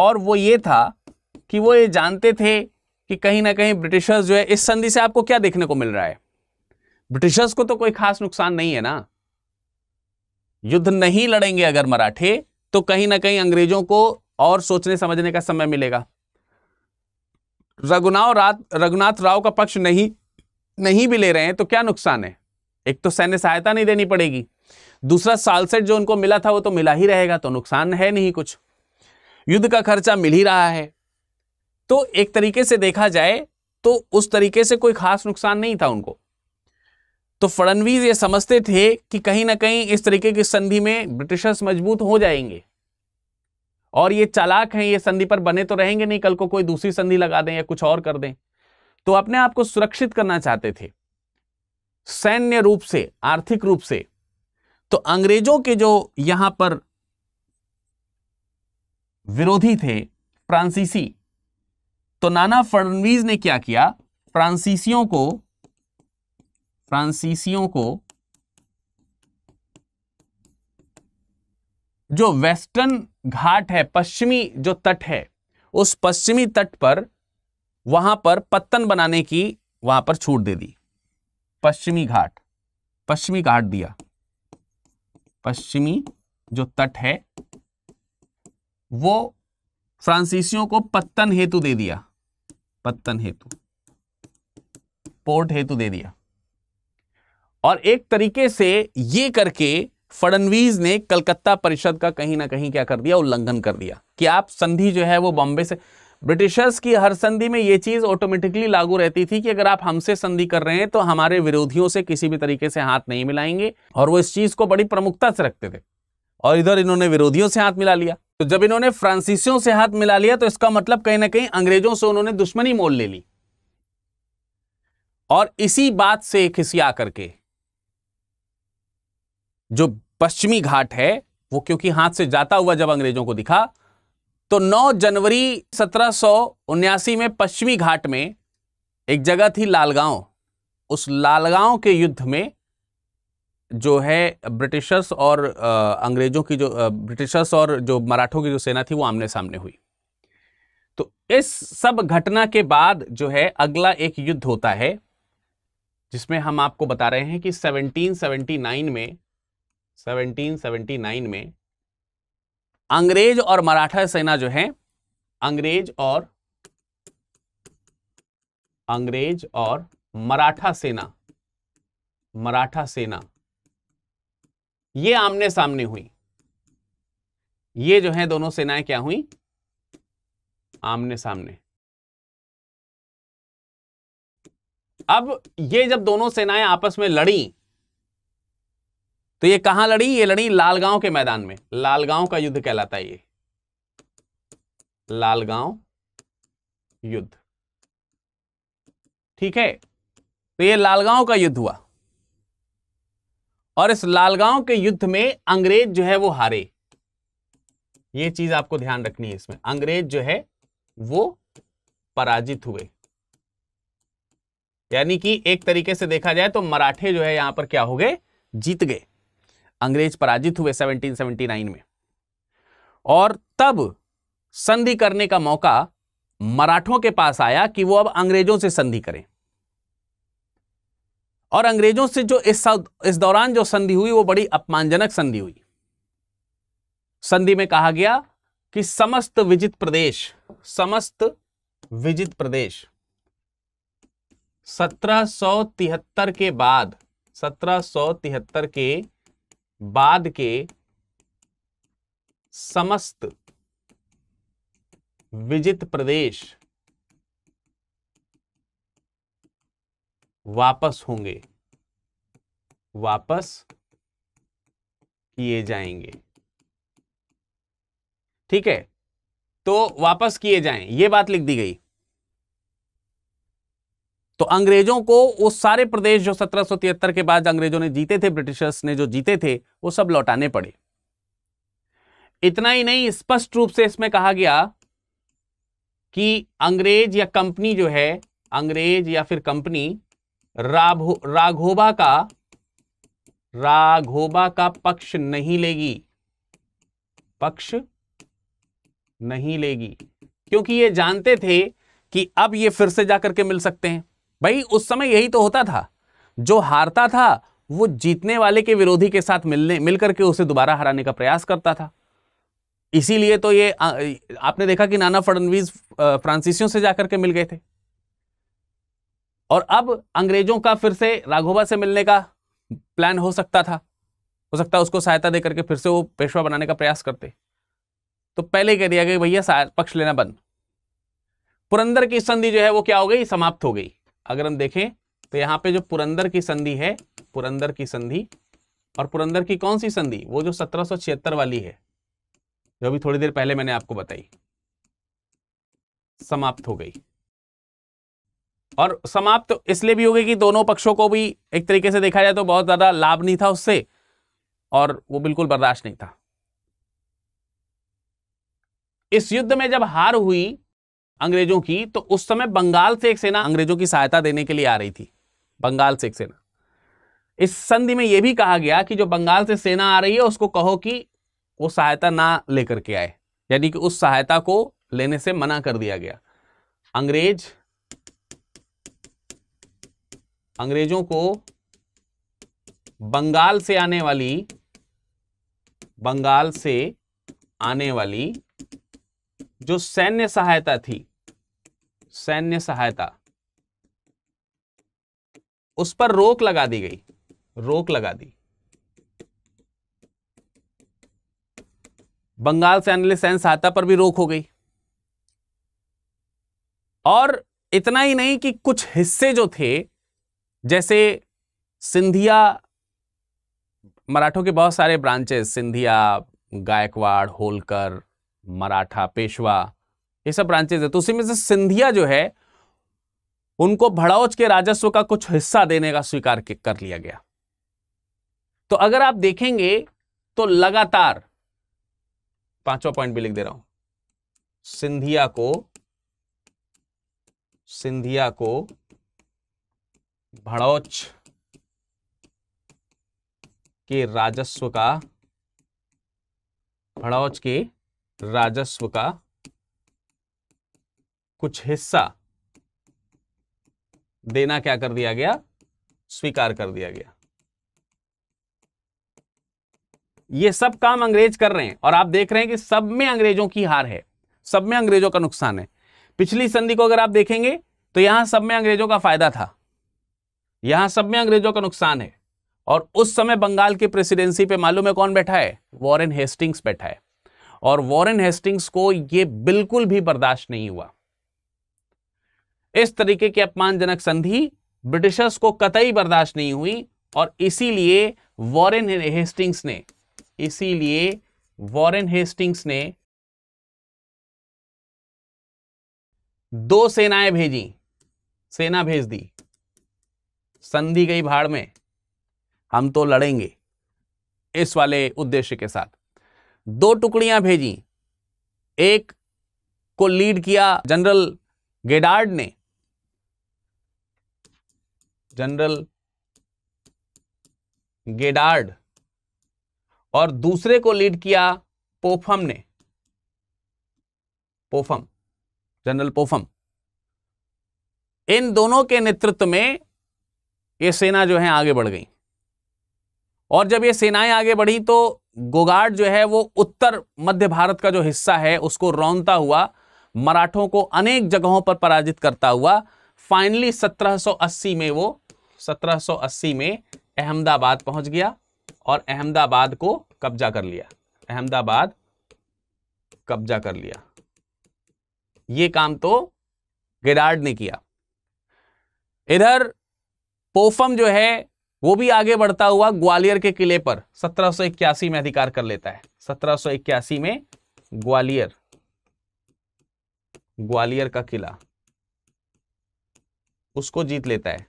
और वो ये था कि वो ये जानते थे कि कहीं ना कहीं ब्रिटिशर्स जो है इस संधि से आपको क्या देखने को मिल रहा है ब्रिटिशर्स को तो कोई खास नुकसान नहीं है ना युद्ध नहीं लड़ेंगे अगर मराठे तो कहीं ना कहीं अंग्रेजों को और सोचने समझने का समय मिलेगा रघुनाव रात रघुनाथ राव का पक्ष नहीं नहीं भी ले रहे हैं तो क्या नुकसान है एक तो सैन्य सहायता नहीं देनी पड़ेगी दूसरा सालसेट जो उनको मिला था वो तो मिला ही रहेगा तो नुकसान है नहीं कुछ युद्ध का खर्चा मिल ही रहा है तो एक तरीके से देखा जाए तो उस तरीके से कोई खास नुकसान नहीं था उनको तो फडणवीस ये समझते थे कि कहीं ना कहीं इस तरीके की संधि में ब्रिटिशर्स मजबूत हो जाएंगे और ये चालाक हैं ये संधि पर बने तो रहेंगे नहीं कल को कोई दूसरी संधि लगा दें या कुछ और कर दें तो अपने आप को सुरक्षित करना चाहते थे सैन्य रूप से आर्थिक रूप से तो अंग्रेजों के जो यहां पर विरोधी थे फ्रांसीसी तो नाना फडनवीज ने क्या किया फ्रांसीसियों को फ्रांसीसियों को जो वेस्टर्न घाट है पश्चिमी जो तट है उस पश्चिमी तट पर वहां पर पत्तन बनाने की वहां पर छूट दे दी पश्चिमी घाट पश्चिमी घाट दिया पश्चिमी जो तट है वो फ्रांसीसियों को पत्तन हेतु दे दिया पत्तन हेतु पोर्ट हेतु दे दिया और एक तरीके से ये करके फडनवीस ने कलकत्ता परिषद का कहीं ना कहीं क्या कर दिया उल्लंघन कर दिया कि आप संधि जो है वो बॉम्बे से ब्रिटिशर्स की हर संधि में ये चीज़ ऑटोमेटिकली लागू रहती थी कि अगर आप हमसे संधि कर रहे हैं तो हमारे विरोधियों से किसी भी तरीके से हाथ नहीं मिलाएंगे और वो इस चीज़ को बड़ी प्रमुखता से रखते थे और इधर इन्होंने विरोधियों से हाथ मिला लिया तो जब इन्होंने फ्रांसीसियों से हाथ मिला लिया तो इसका मतलब कहीं ना कहीं अंग्रेजों से उन्होंने दुश्मनी मोल ले ली और इसी बात से खिसिया करके जो पश्चिमी घाट है वो क्योंकि हाथ से जाता हुआ जब अंग्रेजों को दिखा तो 9 जनवरी सत्रह में पश्चिमी घाट में एक जगह थी लालगांव उस लालगांव के युद्ध में जो है ब्रिटिशर्स और अंग्रेजों की जो ब्रिटिशर्स और जो मराठों की जो सेना थी वो आमने सामने हुई तो इस सब घटना के बाद जो है अगला एक युद्ध होता है जिसमें हम आपको बता रहे हैं कि 1779 में 1779 में अंग्रेज और मराठा सेना जो है अंग्रेज और अंग्रेज और मराठा सेना मराठा सेना ये आमने सामने हुई ये जो है दोनों सेनाएं क्या हुई आमने सामने अब ये जब दोनों सेनाएं आपस में लड़ी तो ये कहां लड़ी ये लड़ी लालगांव के मैदान में लालगांव का युद्ध कहलाता है ये लालगांव युद्ध ठीक है तो ये लालगांव का युद्ध हुआ और इस लालगांव के युद्ध में अंग्रेज जो है वो हारे ये चीज आपको ध्यान रखनी है इसमें अंग्रेज जो है वो पराजित हुए यानी कि एक तरीके से देखा जाए तो मराठे जो है यहां पर क्या हो गए जीत गए अंग्रेज पराजित हुए 1779 में और तब संधि करने का मौका मराठों के पास आया कि वो अब अंग्रेजों से संधि करें और अंग्रेजों से जो इस इस दौरान जो संधि हुई वो बड़ी अपमानजनक संधि हुई संधि में कहा गया कि समस्त विजित प्रदेश समस्त विजित प्रदेश 1773 के बाद 1773 के बाद के समस्त विजित प्रदेश वापस होंगे वापस किए जाएंगे ठीक है तो वापस किए जाएं ये बात लिख दी गई तो अंग्रेजों को वो सारे प्रदेश जो सत्रह के बाद अंग्रेजों ने जीते थे ब्रिटिशर्स ने जो जीते थे वो सब लौटाने पड़े इतना ही नहीं स्पष्ट रूप से इसमें कहा गया कि अंग्रेज या कंपनी जो है अंग्रेज या फिर कंपनी राघो राघोबा का राघोबा का पक्ष नहीं लेगी पक्ष नहीं लेगी क्योंकि ये जानते थे कि अब ये फिर से जाकर के मिल सकते हैं भाई उस समय यही तो होता था जो हारता था वो जीतने वाले के विरोधी के साथ मिलने मिलकर के उसे दोबारा हराने का प्रयास करता था इसीलिए तो ये आ, आपने देखा कि नाना फडणवीस फ्रांसीसियों से जाकर के मिल गए थे और अब अंग्रेजों का फिर से राघोबा से मिलने का प्लान हो सकता था हो सकता उसको सहायता देकर के फिर से वो पेशवा बनाने का प्रयास करते तो पहले कह दिया गया भैया पक्ष लेना बंद पुरंदर की संधि जो है वो क्या हो गई समाप्त हो गई अगर हम देखें तो यहाँ पे जो पुरंदर की संधि है पुरंदर की संधि और पुरंदर की कौन सी संधि वो जो सत्रह वाली है जो अभी थोड़ी देर पहले मैंने आपको बताई समाप्त हो गई और समाप्त तो इसलिए भी हो गई कि दोनों पक्षों को भी एक तरीके से देखा जाए तो बहुत ज़्यादा लाभ नहीं था उससे और वो बिल्कुल बर्दाश्त नहीं था इस युद्ध में जब हार हुई अंग्रेजों की तो उस समय बंगाल से एक सेना अंग्रेजों की सहायता देने के लिए आ रही थी बंगाल से एक सेना इस संधि में यह भी कहा गया कि जो बंगाल से सेना आ रही है उसको कहो कि वो सहायता ना लेकर के आए यानी कि उस सहायता को लेने से मना कर दिया गया अंग्रेज अंग्रेजों को बंगाल से आने वाली बंगाल से आने वाली जो सैन्य सहायता थी सैन्य सहायता उस पर रोक लगा दी गई रोक लगा दी बंगाल से अनिल सैन्य सहायता पर भी रोक हो गई और इतना ही नहीं कि कुछ हिस्से जो थे जैसे सिंधिया मराठों के बहुत सारे ब्रांचेस सिंधिया गायकवाड़ होलकर मराठा पेशवा ये सब ब्रांचेज है तो उसी में से सिंधिया जो है उनको भड़ौच के राजस्व का कुछ हिस्सा देने का स्वीकार कर लिया गया तो अगर आप देखेंगे तो लगातार पांचवा पॉइंट भी लिख दे रहा हूं सिंधिया को सिंधिया को भड़ौच के राजस्व का भड़ौच के राजस्व का कुछ हिस्सा देना क्या कर दिया गया स्वीकार कर दिया गया ये सब काम अंग्रेज कर रहे हैं और आप देख रहे हैं कि सब में अंग्रेजों की हार है सब में अंग्रेजों का नुकसान है पिछली संधि को अगर आप देखेंगे तो यहां सब में अंग्रेजों का फायदा था यहां सब में अंग्रेजों का नुकसान है और उस समय बंगाल की प्रेसिडेंसी पे मालूम है कौन बैठा है वॉरेन हेस्टिंग्स बैठा है और वॉरेन हेस्टिंग्स को यह बिल्कुल भी बर्दाश्त नहीं हुआ इस तरीके की अपमानजनक संधि ब्रिटिशर्स को कतई बर्दाश्त नहीं हुई और इसीलिए वॉरेन हेस्टिंग्स ने इसीलिए वॉरेन हेस्टिंग्स ने दो सेनाएं भेजी सेना भेज दी संधि गई भाड़ में हम तो लड़ेंगे इस वाले उद्देश्य के साथ दो टुकड़ियां भेजी एक को लीड किया जनरल गेडार्ड ने जनरल गेडार्ड और दूसरे को लीड किया पोफम ने पोफम जनरल पोफम इन दोनों के नेतृत्व में ये सेना जो है आगे बढ़ गई और जब ये सेनाएं आगे बढ़ी तो गोगाड जो है वो उत्तर मध्य भारत का जो हिस्सा है उसको रौनता हुआ मराठों को अनेक जगहों पर पराजित करता हुआ फाइनली 1780 में वो 1780 में अहमदाबाद पहुंच गया और अहमदाबाद को कब्जा कर लिया अहमदाबाद कब्जा कर लिया ये काम तो गेडार्ड ने किया इधर पोफम जो है वो भी आगे बढ़ता हुआ ग्वालियर के किले पर 1781 में अधिकार कर लेता है 1781 में ग्वालियर ग्वालियर का किला उसको जीत लेता है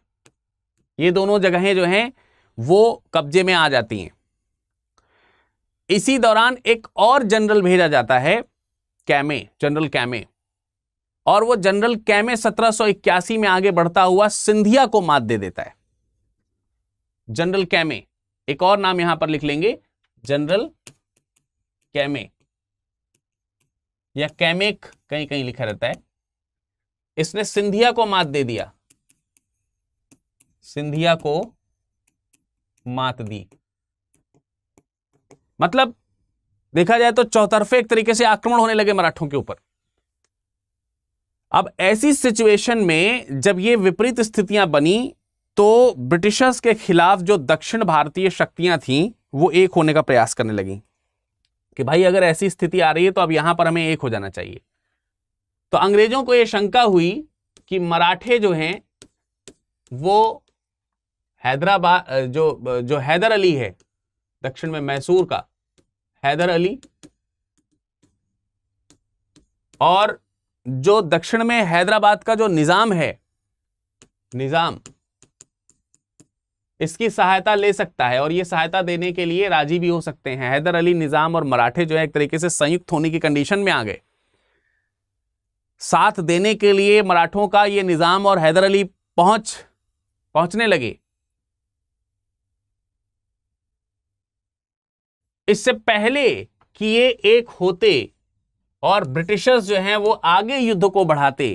ये दोनों जगहें जो हैं वो कब्जे में आ जाती हैं इसी दौरान एक और जनरल भेजा जाता है कैमे जनरल कैमे और वो जनरल कैमे 1781 में आगे बढ़ता हुआ सिंधिया को मात दे देता है जनरल कैमे एक और नाम यहां पर लिख लेंगे जनरल कैमे या कैमेक कहीं कहीं लिखा रहता है इसने सिंधिया को मात दे दिया सिंधिया को मात दी मतलब देखा जाए तो चौतरफे एक तरीके से आक्रमण होने लगे मराठों के ऊपर अब ऐसी सिचुएशन में जब ये विपरीत स्थितियां बनी तो ब्रिटिशर्स के खिलाफ जो दक्षिण भारतीय शक्तियां थीं वो एक होने का प्रयास करने लगी कि भाई अगर ऐसी स्थिति आ रही है तो अब यहां पर हमें एक हो जाना चाहिए तो अंग्रेजों को यह शंका हुई कि मराठे जो हैं वो हैदराबाद जो जो हैदर अली है दक्षिण में मैसूर का हैदर अली और जो दक्षिण में हैदराबाद का जो निज़ाम है निज़ाम इसकी सहायता ले सकता है और ये सहायता देने के लिए राजी भी हो सकते हैं हैदर अली निज़ाम और मराठे जो है एक तरीके से संयुक्त होने की कंडीशन में आ गए साथ देने के लिए मराठों का ये निज़ाम और हैदर अली पहुंच पहुंचने लगे इससे पहले कि ये एक होते और ब्रिटिशर्स जो हैं वो आगे युद्ध को बढ़ाते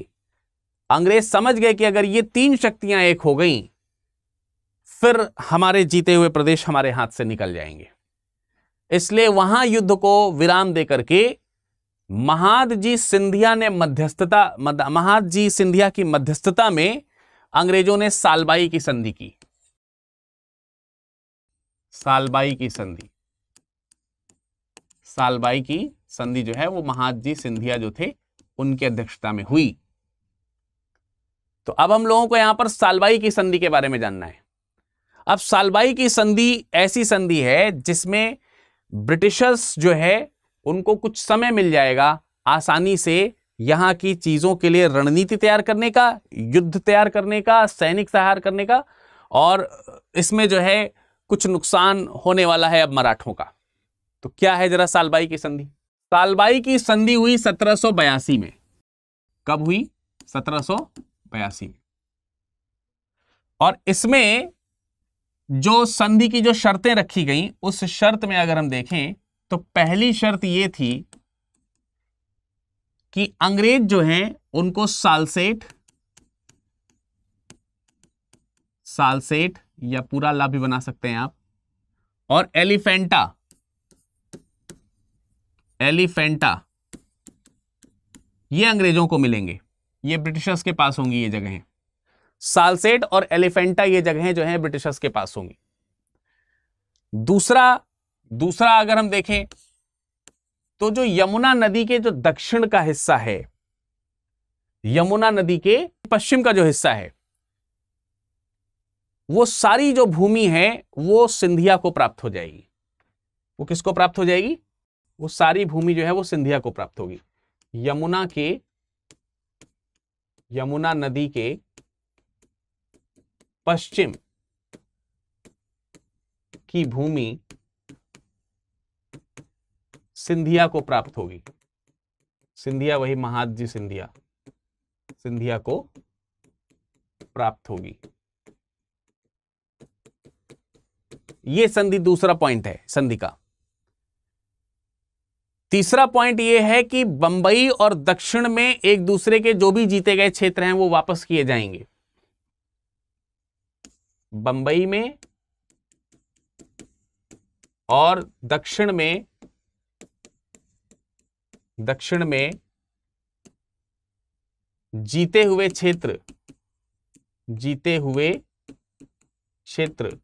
अंग्रेज समझ गए कि अगर ये तीन शक्तियां एक हो गईं फिर हमारे जीते हुए प्रदेश हमारे हाथ से निकल जाएंगे इसलिए वहां युद्ध को विराम देकर के महाद जी सिंधिया ने मध्यस्थता महाद जी सिंधिया की मध्यस्थता में अंग्रेजों ने सालबाई की संधि की सालबाई की संधि सालबाई की संधि जो है वो महाद जी सिंधिया जो थे उनकी अध्यक्षता में हुई तो अब हम लोगों को यहां पर सालबाई की संधि के बारे में जानना है अब सालबाई की संधि ऐसी संधि है जिसमें ब्रिटिशर्स जो है उनको कुछ समय मिल जाएगा आसानी से यहाँ की चीज़ों के लिए रणनीति तैयार करने का युद्ध तैयार करने का सैनिक सहार करने का और इसमें जो है कुछ नुकसान होने वाला है अब मराठों का तो क्या है जरा सालबाई की संधि सालबाई की संधि हुई सत्रह में कब हुई सत्रह में और इसमें जो संधि की जो शर्तें रखी गई उस शर्त में अगर हम देखें तो पहली शर्त ये थी कि अंग्रेज जो हैं उनको सालसेट सालसेट या पूरा ला भी बना सकते हैं आप और एलिफेंटा एलिफेंटा ये अंग्रेजों को मिलेंगे ये ब्रिटिशर्स के पास होंगी ये जगहें सालसेट और एलिफेंटा ये जगहें जो हैं ब्रिटिशर्स के पास होंगी दूसरा दूसरा अगर हम देखें तो जो यमुना नदी के जो दक्षिण का हिस्सा है यमुना नदी के पश्चिम का जो हिस्सा है वो सारी जो भूमि है वो सिंधिया को प्राप्त हो जाएगी वो किसको प्राप्त हो जाएगी वो सारी भूमि जो है वो सिंधिया को प्राप्त होगी यमुना के यमुना नदी के पश्चिम की भूमि सिंधिया को प्राप्त होगी सिंधिया वही महादजी सिंधिया सिंधिया को प्राप्त होगी ये संधि दूसरा पॉइंट है संधि का तीसरा पॉइंट यह है कि बंबई और दक्षिण में एक दूसरे के जो भी जीते गए क्षेत्र हैं वो वापस किए जाएंगे बंबई में और दक्षिण में दक्षिण में जीते हुए क्षेत्र जीते हुए क्षेत्र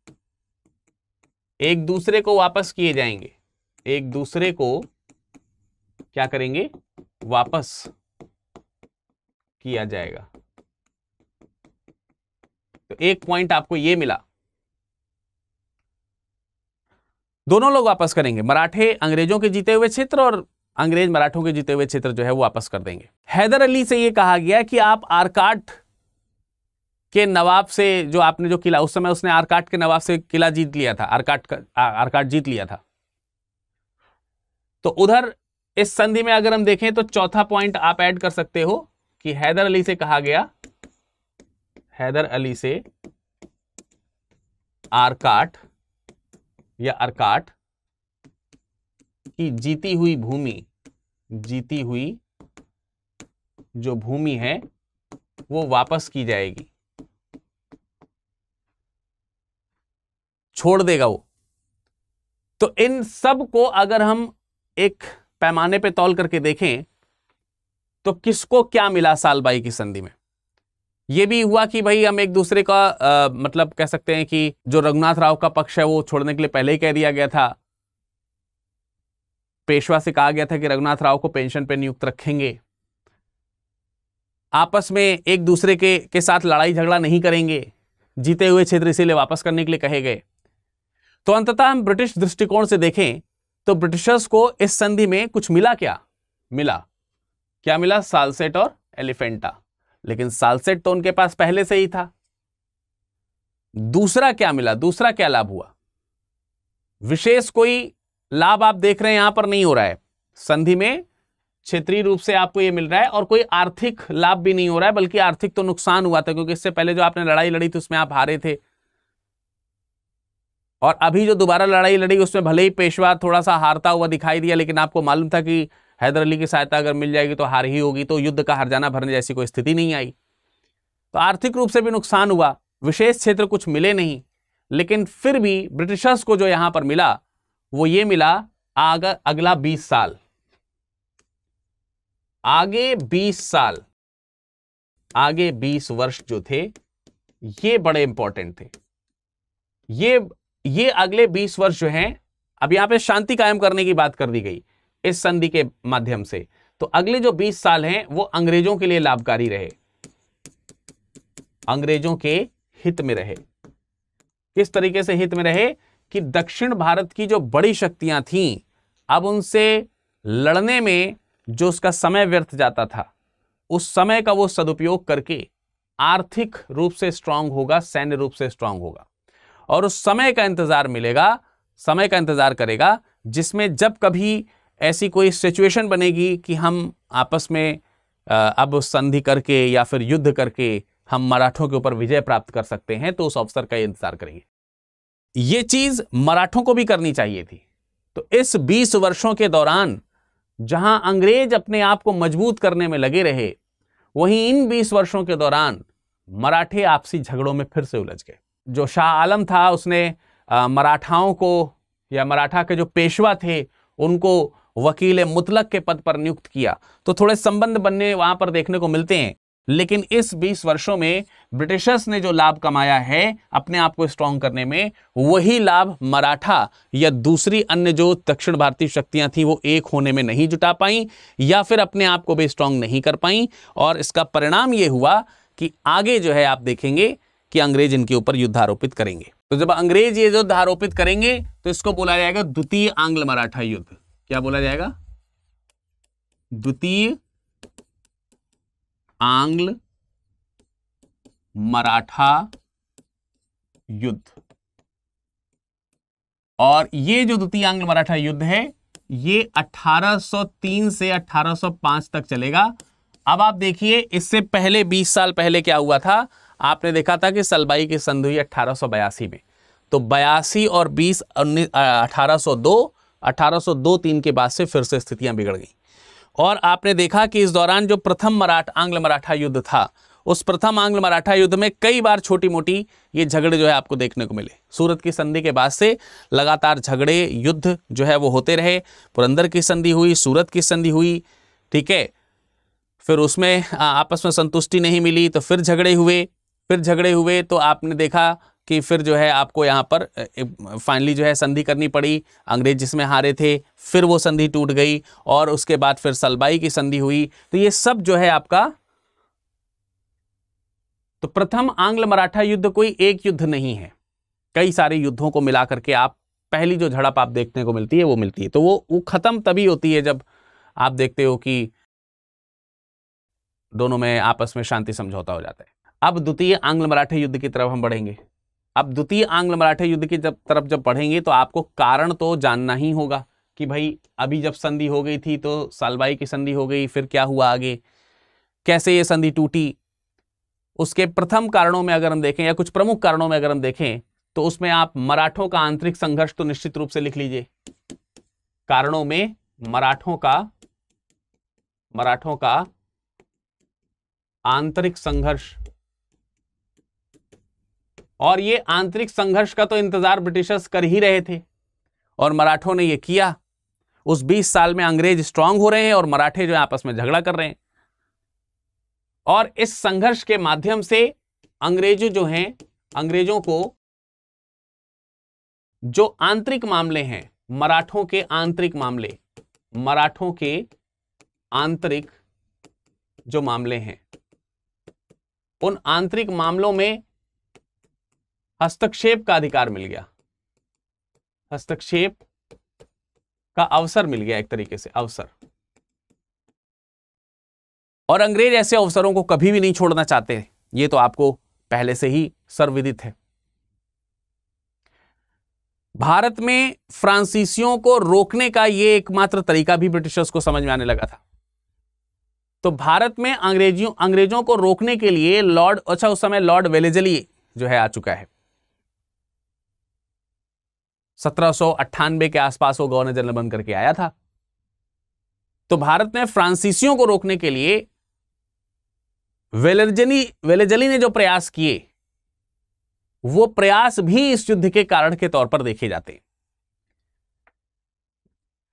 एक दूसरे को वापस किए जाएंगे एक दूसरे को क्या करेंगे वापस किया जाएगा तो एक पॉइंट आपको ये मिला दोनों लोग वापस करेंगे मराठे अंग्रेजों के जीते हुए क्षेत्र और अंग्रेज मराठों के जीते हुए क्षेत्र जो है वो वापस कर देंगे हैदर अली से ये कहा गया कि आप आरकाट के नवाब से जो आपने जो किला उस समय उसने आरकाट के नवाब से किला जीत लिया था आरकाट का आरकाट जीत लिया था तो उधर इस संधि में अगर हम देखें तो चौथा पॉइंट आप ऐड कर सकते हो कि हैदर अली से कहा गया हैदर अली से आरकाट या अरकाट की जीती हुई भूमि जीती हुई जो भूमि है वो वापस की जाएगी छोड़ देगा वो तो इन सब को अगर हम एक पैमाने पे तौल करके देखें तो किसको क्या मिला साल बाई की संधि में ये भी हुआ कि भाई हम एक दूसरे का आ, मतलब कह सकते हैं कि जो रघुनाथ राव का पक्ष है वो छोड़ने के लिए पहले ही कह दिया गया था पेशवा से कहा गया था कि रघुनाथ राव को पेंशन पे नियुक्त रखेंगे आपस में एक दूसरे के के साथ लड़ाई झगड़ा नहीं करेंगे जीते हुए क्षेत्र इसीलिए वापस करने के लिए कहे गए तो अंततः हम ब्रिटिश दृष्टिकोण से देखें तो ब्रिटिशर्स को इस संधि में कुछ मिला क्या मिला क्या मिला सालसेट और एलिफेंटा लेकिन सालसेट तो उनके पास पहले से ही था दूसरा क्या मिला दूसरा क्या लाभ हुआ विशेष कोई लाभ आप देख रहे हैं यहां पर नहीं हो रहा है संधि में क्षेत्रीय रूप से आपको यह मिल रहा है और कोई आर्थिक लाभ भी नहीं हो रहा है बल्कि आर्थिक तो नुकसान हुआ था क्योंकि इससे पहले जो आपने लड़ाई लड़ी थी उसमें आप हारे थे और अभी जो दोबारा लड़ाई लड़ी उसमें भले ही पेशवा थोड़ा सा हारता हुआ दिखाई दिया लेकिन आपको मालूम था कि हैदर अली की सहायता अगर मिल जाएगी तो हार ही होगी तो युद्ध का हरजाना भरने जैसी कोई स्थिति नहीं आई तो आर्थिक रूप से भी नुकसान हुआ विशेष क्षेत्र कुछ मिले नहीं लेकिन फिर भी ब्रिटिशर्स को जो यहां पर मिला वो ये मिला आग अगला बीस साल आगे बीस साल आगे बीस वर्ष जो थे ये बड़े इंपॉर्टेंट थे ये ये अगले बीस वर्ष जो हैं अब यहां पे शांति कायम करने की बात कर दी गई इस संधि के माध्यम से तो अगले जो 20 साल हैं वो अंग्रेजों के लिए लाभकारी रहे अंग्रेजों के हित में रहे किस तरीके से हित में रहे कि दक्षिण भारत की जो बड़ी शक्तियां थीं अब उनसे लड़ने में जो उसका समय व्यर्थ जाता था उस समय का वो सदुपयोग करके आर्थिक रूप से स्ट्रांग होगा सैन्य रूप से स्ट्रांग होगा और उस समय का इंतजार मिलेगा समय का इंतजार करेगा जिसमें जब कभी ऐसी कोई सिचुएशन बनेगी कि हम आपस में अब संधि करके या फिर युद्ध करके हम मराठों के ऊपर विजय प्राप्त कर सकते हैं तो उस अवसर का इंतजार करेंगे ये चीज मराठों को भी करनी चाहिए थी तो इस 20 वर्षों के दौरान जहां अंग्रेज अपने आप को मजबूत करने में लगे रहे वहीं इन 20 वर्षों के दौरान मराठे आपसी झगड़ों में फिर से उलझ गए जो शाह आलम था उसने मराठाओं को या मराठा के जो पेशवा थे उनको वकील मुतलक के पद पर नियुक्त किया तो थोड़े संबंध बनने वहां पर देखने को मिलते हैं लेकिन इस 20 वर्षों में ब्रिटिशर्स ने जो लाभ कमाया है अपने आप को स्ट्रांग करने में वही लाभ मराठा या दूसरी अन्य जो दक्षिण भारतीय शक्तियां थी वो एक होने में नहीं जुटा पाई या फिर अपने आप को भी स्ट्रांग नहीं कर पाई और इसका परिणाम ये हुआ कि आगे जो है आप देखेंगे कि अंग्रेज इनके ऊपर युद्ध आरोपित करेंगे तो जब अंग्रेज ये युद्ध आरोपित करेंगे तो इसको बोला जाएगा द्वितीय आंग्ल मराठा युद्ध क्या बोला जाएगा द्वितीय आंग्ल मराठा युद्ध और ये जो द्वितीय आंग्ल मराठा युद्ध है ये 1803 से 1805 तक चलेगा अब आप देखिए इससे पहले 20 साल पहले क्या हुआ था आपने देखा था कि सलबाई की संधि हुई अठारह में तो बयासी और बीस उन्नीस अठारह 1802 तीन के बाद से फिर से स्थितियां बिगड़ गई और आपने देखा कि इस दौरान जो प्रथम मराठ आंग्ल मराठा युद्ध था उस प्रथम आंग्ल मराठा युद्ध में कई बार छोटी मोटी ये झगड़े जो है आपको देखने को मिले सूरत की संधि के बाद से लगातार झगड़े युद्ध जो है वो होते रहे पुरंदर की संधि हुई सूरत की संधि हुई ठीक है फिर उसमें आपस में संतुष्टि नहीं मिली तो फिर झगड़े हुए फिर झगड़े हुए तो आपने देखा कि फिर जो है आपको यहाँ पर फाइनली जो है संधि करनी पड़ी अंग्रेज जिसमें हारे थे फिर वो संधि टूट गई और उसके बाद फिर सलबाई की संधि हुई तो ये सब जो है आपका तो प्रथम आंग्ल मराठा युद्ध कोई एक युद्ध नहीं है कई सारे युद्धों को मिला करके आप पहली जो झड़प आप देखने को मिलती है वो मिलती है तो वो वो ख़त्म तभी होती है जब आप देखते हो कि दोनों में आपस में शांति समझौता हो जाता है अब द्वितीय आंग्ल मराठा युद्ध की तरफ हम बढ़ेंगे अब द्वितीय आंग्ल मराठे युद्ध की जब तरफ जब पढ़ेंगे तो आपको कारण तो जानना ही होगा कि भाई अभी जब संधि हो गई थी तो सालबाई की संधि हो गई फिर क्या हुआ आगे कैसे ये संधि टूटी उसके प्रथम कारणों में अगर हम देखें या कुछ प्रमुख कारणों में अगर हम देखें तो उसमें आप मराठों का आंतरिक संघर्ष तो निश्चित रूप से लिख लीजिए कारणों में मराठों का मराठों का आंतरिक संघर्ष और ये आंतरिक संघर्ष का तो इंतजार ब्रिटिशर्स कर ही रहे थे और मराठों ने ये किया उस 20 साल में अंग्रेज स्ट्रांग हो रहे हैं और मराठे जो है आपस में झगड़ा कर रहे हैं और इस संघर्ष के माध्यम से अंग्रेज जो हैं अंग्रेजों को जो आंतरिक मामले हैं मराठों के आंतरिक मामले मराठों के आंतरिक जो मामले हैं उन आंतरिक मामलों में हस्तक्षेप का अधिकार मिल गया हस्तक्षेप का अवसर मिल गया एक तरीके से अवसर और अंग्रेज ऐसे अवसरों को कभी भी नहीं छोड़ना चाहते ये तो आपको पहले से ही सर्वविदित है भारत में फ्रांसीसियों को रोकने का यह एकमात्र तरीका भी ब्रिटिशर्स को समझ में आने लगा था तो भारत में अंग्रेजियों अंग्रेजों को रोकने के लिए लॉर्ड अच्छा उस समय लॉर्ड वेलेजली जो है आ चुका है सत्रह के आसपास वो गवर्नर जनरल बन करके आया था तो भारत ने फ्रांसीसियों को रोकने के लिए वेलेजनी वेलेजली ने जो प्रयास किए वो प्रयास भी इस युद्ध के कारण के तौर पर देखे जाते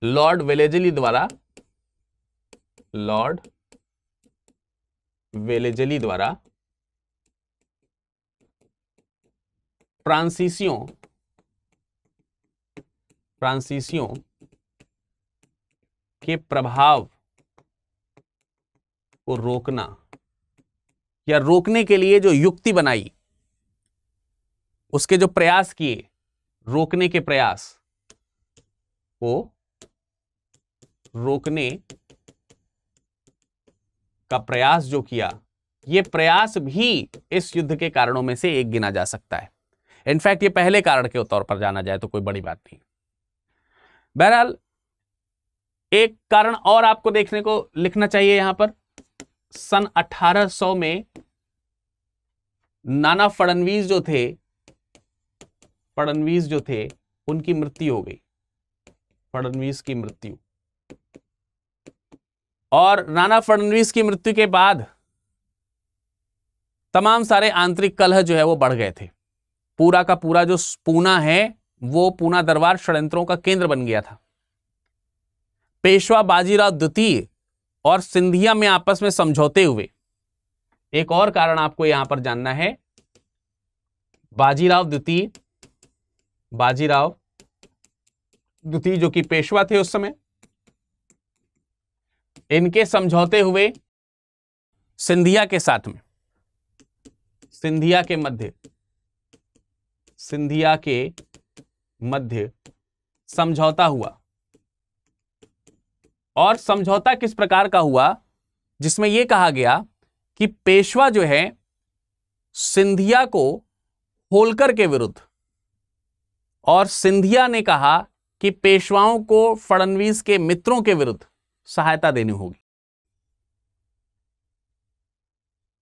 लॉर्ड वेलेजली द्वारा लॉर्ड वेलेजली द्वारा फ्रांसीसियों फ्रांसीसियों के प्रभाव को रोकना या रोकने के लिए जो युक्ति बनाई उसके जो प्रयास किए रोकने के प्रयास को रोकने का प्रयास जो किया ये प्रयास भी इस युद्ध के कारणों में से एक गिना जा सकता है इनफैक्ट ये पहले कारण के तौर पर जाना जाए तो कोई बड़ी बात नहीं बहरहाल एक कारण और आपको देखने को लिखना चाहिए यहां पर सन 1800 में नाना फडनवीस जो थे फडनवीस जो थे उनकी मृत्यु हो गई फडनवीस की मृत्यु और नाना फडनवीस की मृत्यु के बाद तमाम सारे आंतरिक कलह जो है वो बढ़ गए थे पूरा का पूरा जो पूना है वो पूना दरबार षड्यंत्रों का केंद्र बन गया था पेशवा बाजीराव द्वितीय और सिंधिया में आपस में समझौते हुए एक और कारण आपको यहां पर जानना है बाजीराव द्वितीय बाजीराव द्वितीय जो कि पेशवा थे उस समय इनके समझौते हुए सिंधिया के साथ में सिंधिया के मध्य सिंधिया के मध्य समझौता हुआ और समझौता किस प्रकार का हुआ जिसमें यह कहा गया कि पेशवा जो है सिंधिया को होलकर के विरुद्ध और सिंधिया ने कहा कि पेशवाओं को फडणवीस के मित्रों के विरुद्ध सहायता देनी होगी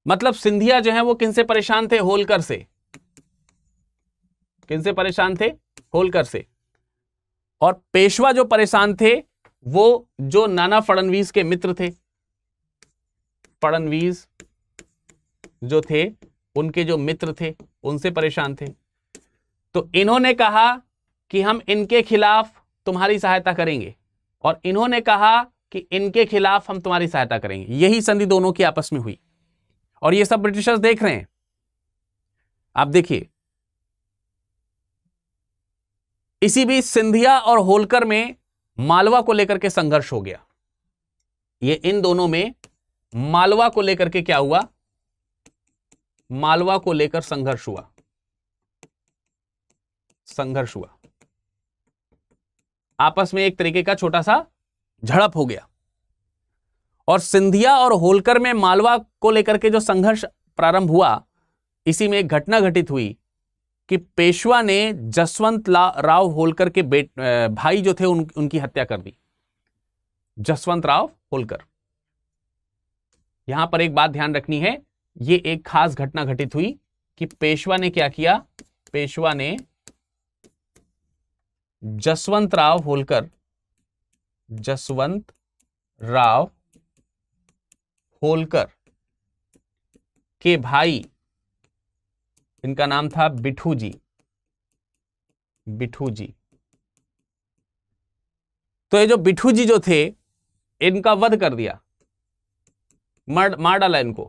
मतलब सिंधिया जो है वो किनसे परेशान थे होलकर से किनसे परेशान थे होलकर से और पेशवा जो परेशान थे वो जो नाना फडनवीस के मित्र थे फडनवीस जो थे उनके जो मित्र थे उनसे परेशान थे तो इन्होंने कहा कि हम इनके खिलाफ तुम्हारी सहायता करेंगे और इन्होंने कहा कि इनके खिलाफ हम तुम्हारी सहायता करेंगे यही संधि दोनों की आपस में हुई और ये सब ब्रिटिशर्स देख रहे हैं आप देखिए इसी बीच सिंधिया और होलकर में मालवा को लेकर के संघर्ष हो गया ये इन दोनों में मालवा को लेकर के क्या हुआ मालवा को लेकर संघर्ष हुआ संघर्ष हुआ आपस में एक तरीके का छोटा सा झड़प हो गया और सिंधिया और होलकर में मालवा को लेकर के जो संघर्ष प्रारंभ हुआ इसी में एक घटना घटित हुई कि पेशवा ने जसवंत राव होलकर के बेट भाई जो थे उन, उनकी हत्या कर दी जसवंत राव होलकर यहां पर एक बात ध्यान रखनी है ये एक खास घटना घटित हुई कि पेशवा ने क्या किया पेशवा ने जसवंत राव होलकर जसवंत राव होलकर के भाई इनका नाम था बिठू जी बिठू जी तो ये जो बिठू जी जो थे इनका वध कर दिया मार मार डाला इनको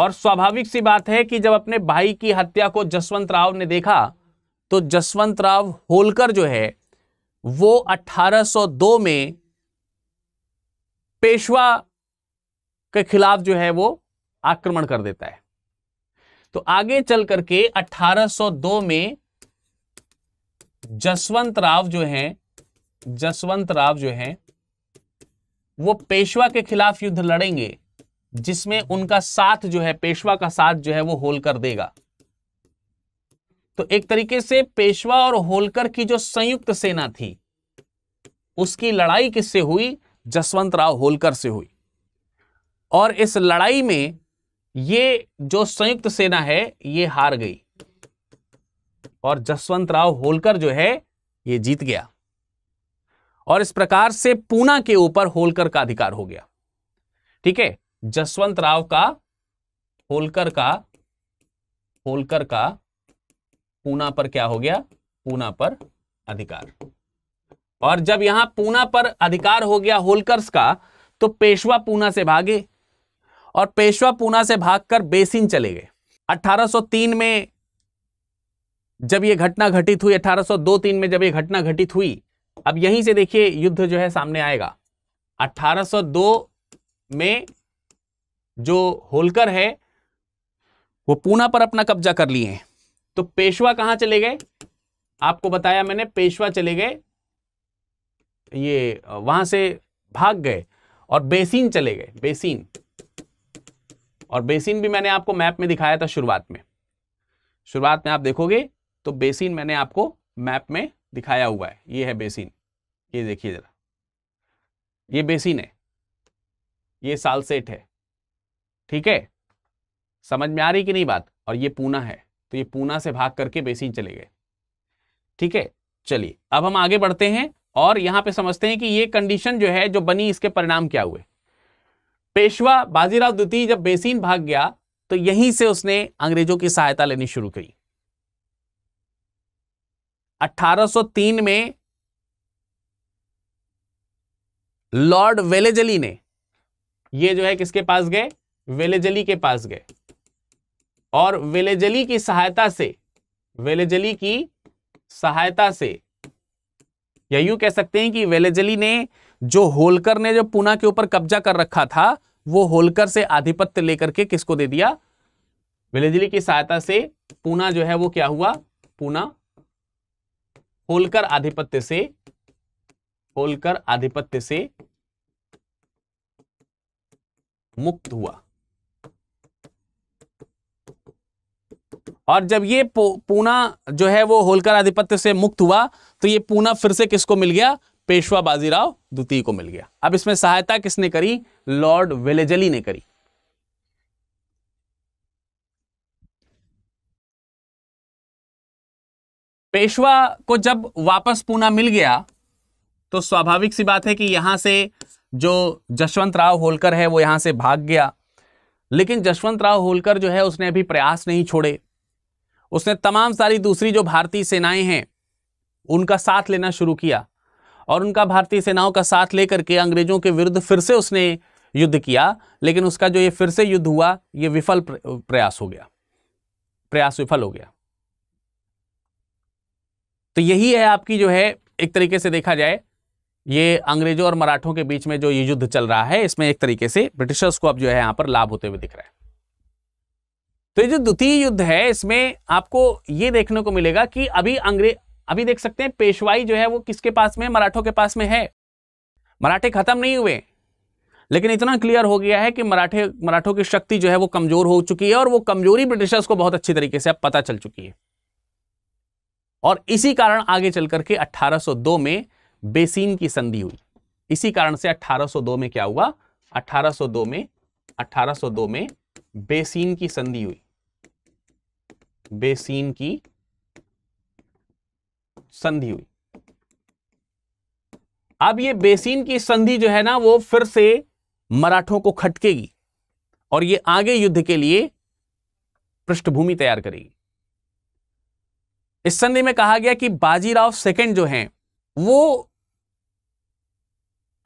और स्वाभाविक सी बात है कि जब अपने भाई की हत्या को जसवंत राव ने देखा तो जसवंत राव होलकर जो है वो 1802 में पेशवा के खिलाफ जो है वो आक्रमण कर देता है तो आगे चल करके 1802 में जसवंत राव जो हैं जसवंत राव जो हैं वो पेशवा के खिलाफ युद्ध लड़ेंगे जिसमें उनका साथ जो है पेशवा का साथ जो है वो होलकर देगा तो एक तरीके से पेशवा और होलकर की जो संयुक्त सेना थी उसकी लड़ाई किससे हुई जसवंत राव होलकर से हुई और इस लड़ाई में ये जो संयुक्त सेना है ये हार गई और जसवंत राव होलकर जो है ये जीत गया और इस प्रकार से पूना के ऊपर होलकर का अधिकार हो गया ठीक है जसवंत राव का होलकर का होलकर का पूना पर क्या हो गया पूना पर अधिकार और जब यहां पूना पर अधिकार हो गया होलकर्स का तो पेशवा पूना से भागे और पेशवा पूना से भागकर बेसिन चले गए 1803 में जब ये घटना घटित हुई 1802-3 में जब ये घटना घटित हुई अब यहीं से देखिए युद्ध जो है सामने आएगा 1802 में जो होलकर है वो पूना पर अपना कब्जा कर लिए तो पेशवा कहां चले गए आपको बताया मैंने पेशवा चले गए ये वहां से भाग गए और बेसिन चले गए बेसिन और बेसिन भी मैंने आपको मैप में दिखाया था शुरुआत में शुरुआत में आप देखोगे तो बेसिन मैंने आपको मैप में दिखाया हुआ है ये है बेसिन ये देखिए ज़रा ये बेसिन है ये सालसेट है ठीक है समझ में आ रही कि नहीं बात और ये पूना है तो ये पूना से भाग करके बेसिन चले गए ठीक है चलिए अब हम आगे बढ़ते हैं और यहां पे समझते हैं कि ये कंडीशन जो है जो बनी इसके परिणाम क्या हुए पेशवा बाजीराव द्वितीय जब बेसिन भाग गया तो यहीं से उसने अंग्रेजों की सहायता लेनी शुरू की 1803 में लॉर्ड वेलेजली ने ये जो है किसके पास गए वेलेजली के पास गए और वेलेजली की सहायता से वेलेजली की सहायता से या यूं कह सकते हैं कि वेलेजली ने जो होलकर ने जो पूना के ऊपर कब्जा कर रखा था वो होलकर से आधिपत्य लेकर के किसको दे दिया विलेजली की सहायता से पूना जो है वो क्या हुआ पूना होलकर आधिपत्य से होलकर आधिपत्य से मुक्त हुआ और जब ये पूना जो है वो होलकर आधिपत्य से मुक्त हुआ तो ये पूना फिर से किसको मिल गया पेशवा बाजीराव द्वितीय को मिल गया अब इसमें सहायता किसने करी लॉर्ड वेलेजली ने करी पेशवा को जब वापस पूना मिल गया तो स्वाभाविक सी बात है कि यहां से जो जसवंत राव होलकर है वो यहां से भाग गया लेकिन जसवंत राव होलकर जो है उसने अभी प्रयास नहीं छोड़े उसने तमाम सारी दूसरी जो भारतीय सेनाएं हैं उनका साथ लेना शुरू किया और उनका भारतीय सेनाओं का साथ लेकर के अंग्रेजों के विरुद्ध फिर से उसने युद्ध किया लेकिन उसका जो ये फिर से युद्ध हुआ ये विफल प्रयास हो गया प्रयास विफल हो गया तो यही है आपकी जो है एक तरीके से देखा जाए ये अंग्रेजों और मराठों के बीच में जो ये युद्ध चल रहा है इसमें एक तरीके से ब्रिटिशर्स को अब जो है यहां पर लाभ होते हुए दिख रहा है तो ये जो द्वितीय युद्ध है इसमें आपको ये देखने को मिलेगा कि अभी अंग्रेज अभी देख सकते हैं पेशवाई जो है वो किसके पास में मराठों के पास में है मराठे खत्म नहीं हुए लेकिन इतना क्लियर हो गया है कि मराठे मराठों की शक्ति जो है वो कमजोर हो चुकी है और वो कमजोरी ब्रिटिशर्स को बहुत अच्छी तरीके से अब पता चल चुकी है और इसी कारण आगे चल करके 1802 में बेसिन की संधि हुई इसी कारण से 1802 में क्या हुआ 1802 में 1802 में बेसिन की संधि हुई बेसिन की संधि हुई अब ये बेसिन की संधि जो है ना वो फिर से मराठों को खटकेगी और ये आगे युद्ध के लिए पृष्ठभूमि तैयार करेगी इस संधि में कहा गया कि बाजीराव सेकंड जो हैं वो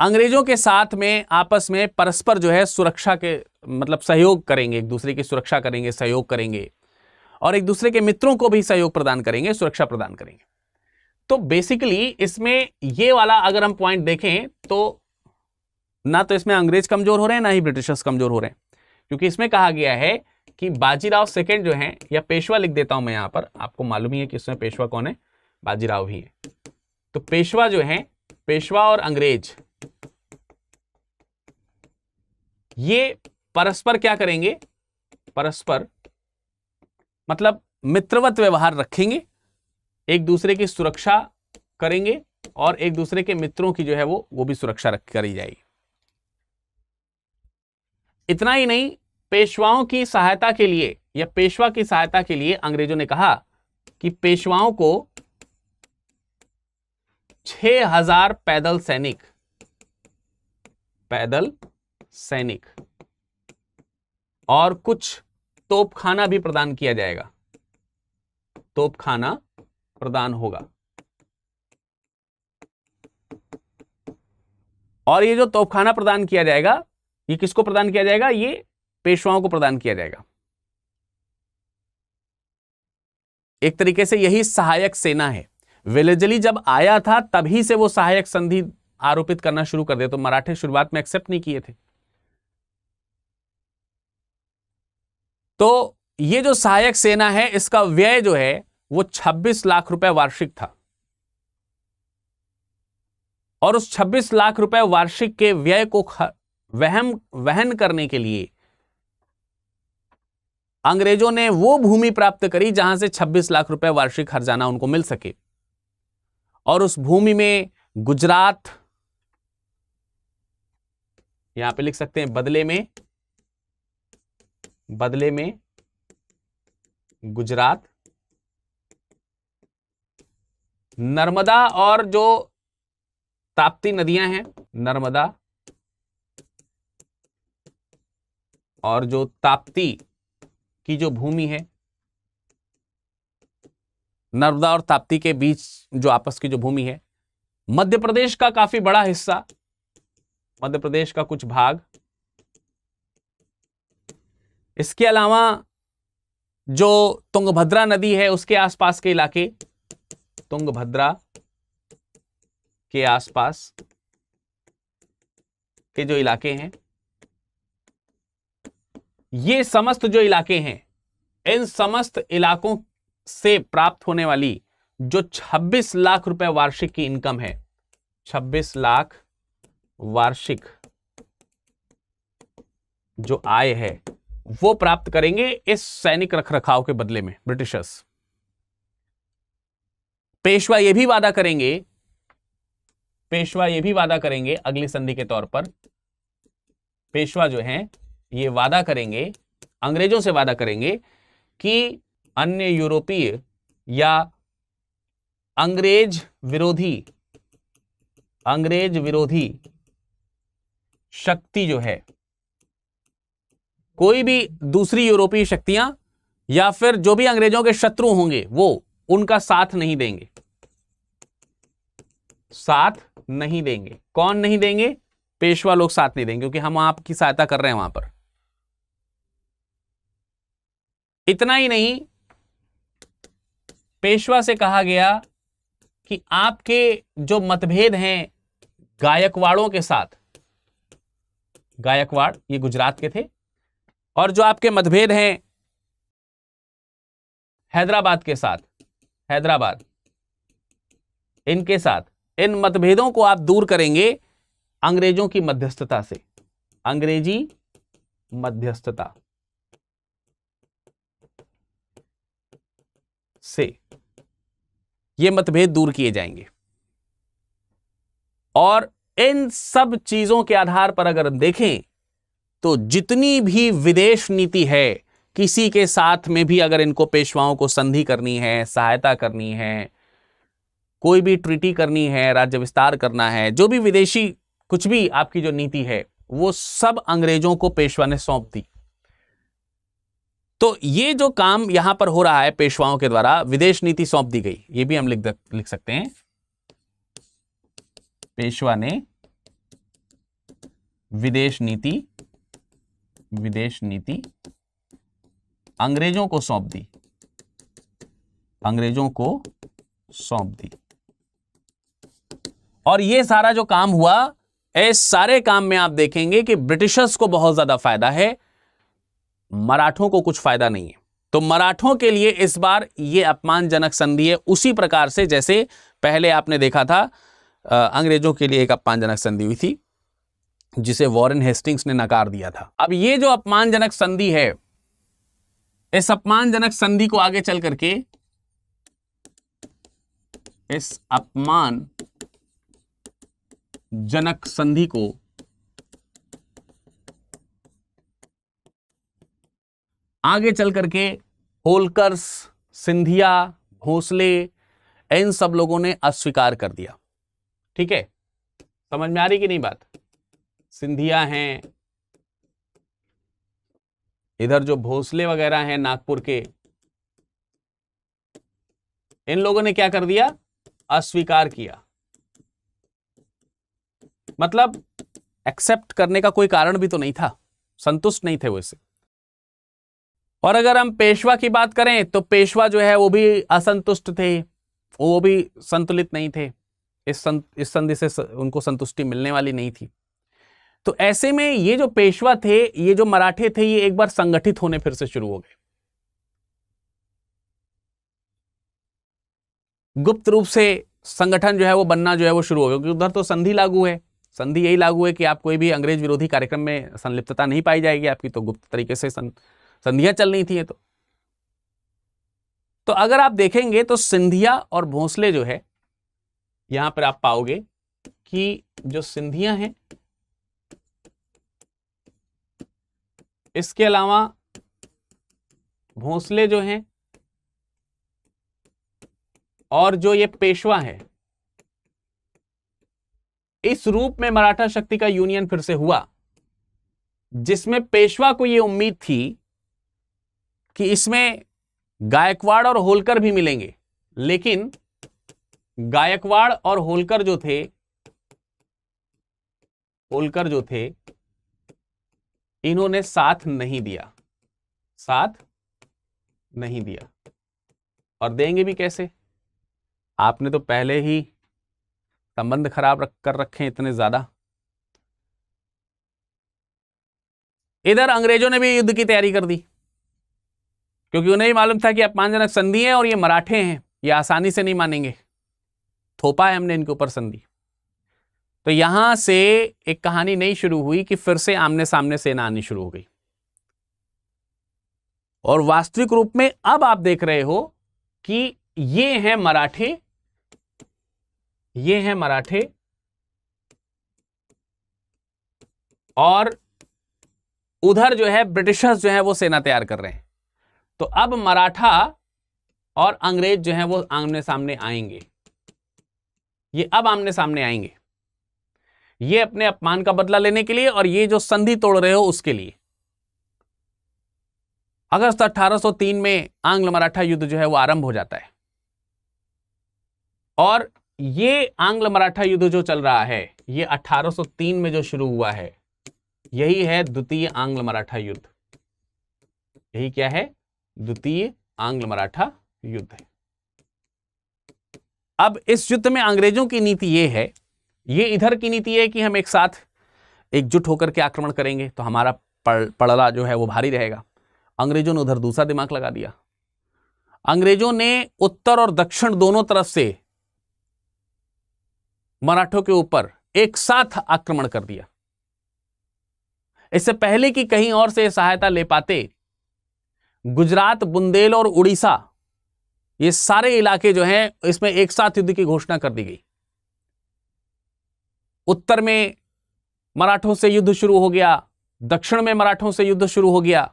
अंग्रेजों के साथ में आपस में परस्पर जो है सुरक्षा के मतलब सहयोग करेंगे एक दूसरे की सुरक्षा करेंगे सहयोग करेंगे और एक दूसरे के मित्रों को भी सहयोग प्रदान करेंगे सुरक्षा प्रदान करेंगे तो बेसिकली इसमें ये वाला अगर हम पॉइंट देखें तो ना तो इसमें अंग्रेज कमजोर हो रहे हैं ना ही ब्रिटिशर्स कमजोर हो रहे हैं क्योंकि इसमें कहा गया है कि बाजीराव सेकंड जो है या पेशवा लिख देता हूं मैं यहां पर आपको मालूम ही है कि इसमें पेशवा कौन है बाजीराव ही है तो पेशवा जो है पेशवा और अंग्रेज ये परस्पर क्या करेंगे परस्पर मतलब मित्रवत व्यवहार रखेंगे एक दूसरे की सुरक्षा करेंगे और एक दूसरे के मित्रों की जो है वो वो भी सुरक्षा रख करी जाएगी इतना ही नहीं पेशवाओं की सहायता के लिए या पेशवा की सहायता के लिए अंग्रेजों ने कहा कि पेशवाओं को 6000 पैदल सैनिक पैदल सैनिक और कुछ तोपखाना भी प्रदान किया जाएगा तोपखाना प्रदान होगा और ये जो तोपखाना प्रदान किया जाएगा ये किसको प्रदान किया जाएगा ये पेशवाओं को प्रदान किया जाएगा एक तरीके से यही सहायक सेना है विलेजली जब आया था तभी से वो सहायक संधि आरोपित करना शुरू कर दिया तो मराठे शुरुआत में एक्सेप्ट नहीं किए थे तो ये जो सहायक सेना है इसका व्यय जो है वो 26 लाख रुपए वार्षिक था और उस 26 लाख रुपए वार्षिक के व्यय को वहम वहन करने के लिए अंग्रेजों ने वो भूमि प्राप्त करी जहां से 26 लाख रुपए वार्षिक खर्जाना उनको मिल सके और उस भूमि में गुजरात यहां पे लिख सकते हैं बदले में बदले में गुजरात नर्मदा और जो ताप्ती नदियां हैं नर्मदा और जो ताप्ती की जो भूमि है नर्मदा और ताप्ती के बीच जो आपस की जो भूमि है मध्य प्रदेश का काफी बड़ा हिस्सा मध्य प्रदेश का कुछ भाग इसके अलावा जो तुंगभद्रा नदी है उसके आसपास के इलाके तुंगभद्रा के आसपास के जो इलाके हैं ये समस्त जो इलाके हैं इन समस्त इलाकों से प्राप्त होने वाली जो 26 लाख रुपए वार्षिक की इनकम है 26 लाख वार्षिक जो आय है वो प्राप्त करेंगे इस सैनिक रखरखाव के बदले में ब्रिटिशर्स पेशवा यह भी वादा करेंगे पेशवा यह भी वादा करेंगे अगली संधि के तौर पर पेशवा जो है ये वादा करेंगे अंग्रेजों से वादा करेंगे कि अन्य यूरोपीय या अंग्रेज विरोधी अंग्रेज विरोधी शक्ति जो है कोई भी दूसरी यूरोपीय शक्तियां या फिर जो भी अंग्रेजों के शत्रु होंगे वो उनका साथ नहीं देंगे साथ नहीं देंगे कौन नहीं देंगे पेशवा लोग साथ नहीं देंगे क्योंकि हम आपकी सहायता कर रहे हैं वहां पर इतना ही नहीं पेशवा से कहा गया कि आपके जो मतभेद हैं गायकवाड़ों के साथ गायकवाड़ ये गुजरात के थे और जो आपके मतभेद हैं हैदराबाद के साथ हैदराबाद इनके साथ इन मतभेदों को आप दूर करेंगे अंग्रेजों की मध्यस्थता से अंग्रेजी मध्यस्थता से ये मतभेद दूर किए जाएंगे और इन सब चीजों के आधार पर अगर देखें तो जितनी भी विदेश नीति है किसी के साथ में भी अगर इनको पेशवाओं को संधि करनी है सहायता करनी है कोई भी ट्रिटी करनी है राज्य विस्तार करना है जो भी विदेशी कुछ भी आपकी जो नीति है वो सब अंग्रेजों को पेशवा ने सौंप दी तो ये जो काम यहां पर हो रहा है पेशवाओं के द्वारा विदेश नीति सौंप दी गई ये भी हम लिख लिख सकते हैं पेशवा ने विदेश नीति विदेश नीति अंग्रेजों को सौंप दी अंग्रेजों को सौंप दी और ये सारा जो काम हुआ इस सारे काम में आप देखेंगे कि ब्रिटिशर्स को बहुत ज्यादा फायदा है मराठों को कुछ फायदा नहीं है तो मराठों के लिए इस बार ये अपमानजनक संधि है उसी प्रकार से जैसे पहले आपने देखा था अंग्रेजों के लिए एक अपमानजनक संधि हुई थी जिसे वॉरेन हेस्टिंग्स ने नकार दिया था अब ये जो अपमानजनक संधि है इस अपमानजनक संधि को आगे चल करके इस अपमान जनक संधि को आगे चल करके होलकर्स सिंधिया भोसले इन सब लोगों ने अस्वीकार कर दिया ठीक है समझ में आ रही कि नहीं बात सिंधिया हैं इधर जो भोसले वगैरह हैं नागपुर के इन लोगों ने क्या कर दिया अस्वीकार किया मतलब एक्सेप्ट करने का कोई कारण भी तो नहीं था संतुष्ट नहीं थे वो इसे और अगर हम पेशवा की बात करें तो पेशवा जो है वो भी असंतुष्ट थे वो भी संतुलित नहीं थे इस संत, इस संधि से उनको संतुष्टि मिलने वाली नहीं थी तो ऐसे में ये जो पेशवा थे ये जो मराठे थे ये एक बार संगठित होने फिर से शुरू हो गए गुप्त रूप से संगठन जो है वो बनना जो है वो शुरू हो गया क्योंकि उधर तो संधि लागू है संधि यही लागू है कि आप कोई भी अंग्रेज विरोधी कार्यक्रम में संलिप्तता नहीं पाई जाएगी आपकी तो गुप्त तरीके से संधियां चल रही थी तो तो अगर आप देखेंगे तो सिंधिया और भोंसले जो है यहां पर आप पाओगे कि जो सिंधिया हैं इसके अलावा भोंसले जो हैं और जो ये पेशवा है इस रूप में मराठा शक्ति का यूनियन फिर से हुआ जिसमें पेशवा को ये उम्मीद थी कि इसमें गायकवाड़ और होलकर भी मिलेंगे लेकिन गायकवाड़ और होलकर जो थे होलकर जो थे इन्होंने साथ नहीं दिया साथ नहीं दिया और देंगे भी कैसे आपने तो पहले ही संबंध खराब रख कर रखे इतने ज्यादा इधर अंग्रेजों ने भी युद्ध की तैयारी कर दी क्योंकि उन्हें भी मालूम था कि अपमानजनक संधि है और ये मराठे हैं ये आसानी से नहीं मानेंगे थोपा है हमने इनके ऊपर संधि तो यहां से एक कहानी नई शुरू हुई कि फिर से आमने सामने सेना आनी शुरू हो गई और वास्तविक रूप में अब आप देख रहे हो कि ये हैं मराठे ये हैं मराठे और उधर जो है ब्रिटिशर्स जो है वो सेना तैयार कर रहे हैं तो अब मराठा और अंग्रेज जो है वो आमने सामने आएंगे ये अब आमने सामने आएंगे ये अपने अपमान का बदला लेने के लिए और ये जो संधि तोड़ रहे हो उसके लिए अगस्त 1803 में आंग्ल मराठा युद्ध जो है वो आरंभ हो जाता है और ये आंग्ल मराठा युद्ध जो चल रहा है ये 1803 में जो शुरू हुआ है यही है द्वितीय आंग्ल मराठा युद्ध यही क्या है द्वितीय आंग्ल मराठा युद्ध अब इस युद्ध में अंग्रेजों की नीति यह है ये इधर की नीति है कि हम एक साथ एकजुट होकर के आक्रमण करेंगे तो हमारा पड़ पड़ला जो है वो भारी रहेगा अंग्रेजों ने उधर दूसरा दिमाग लगा दिया अंग्रेजों ने उत्तर और दक्षिण दोनों तरफ से मराठों के ऊपर एक साथ आक्रमण कर दिया इससे पहले कि कहीं और से सहायता ले पाते गुजरात बुंदेल और उड़ीसा ये सारे इलाके जो हैं इसमें एक साथ युद्ध की घोषणा कर दी गई उत्तर में मराठों से युद्ध शुरू हो गया दक्षिण में मराठों से युद्ध शुरू हो गया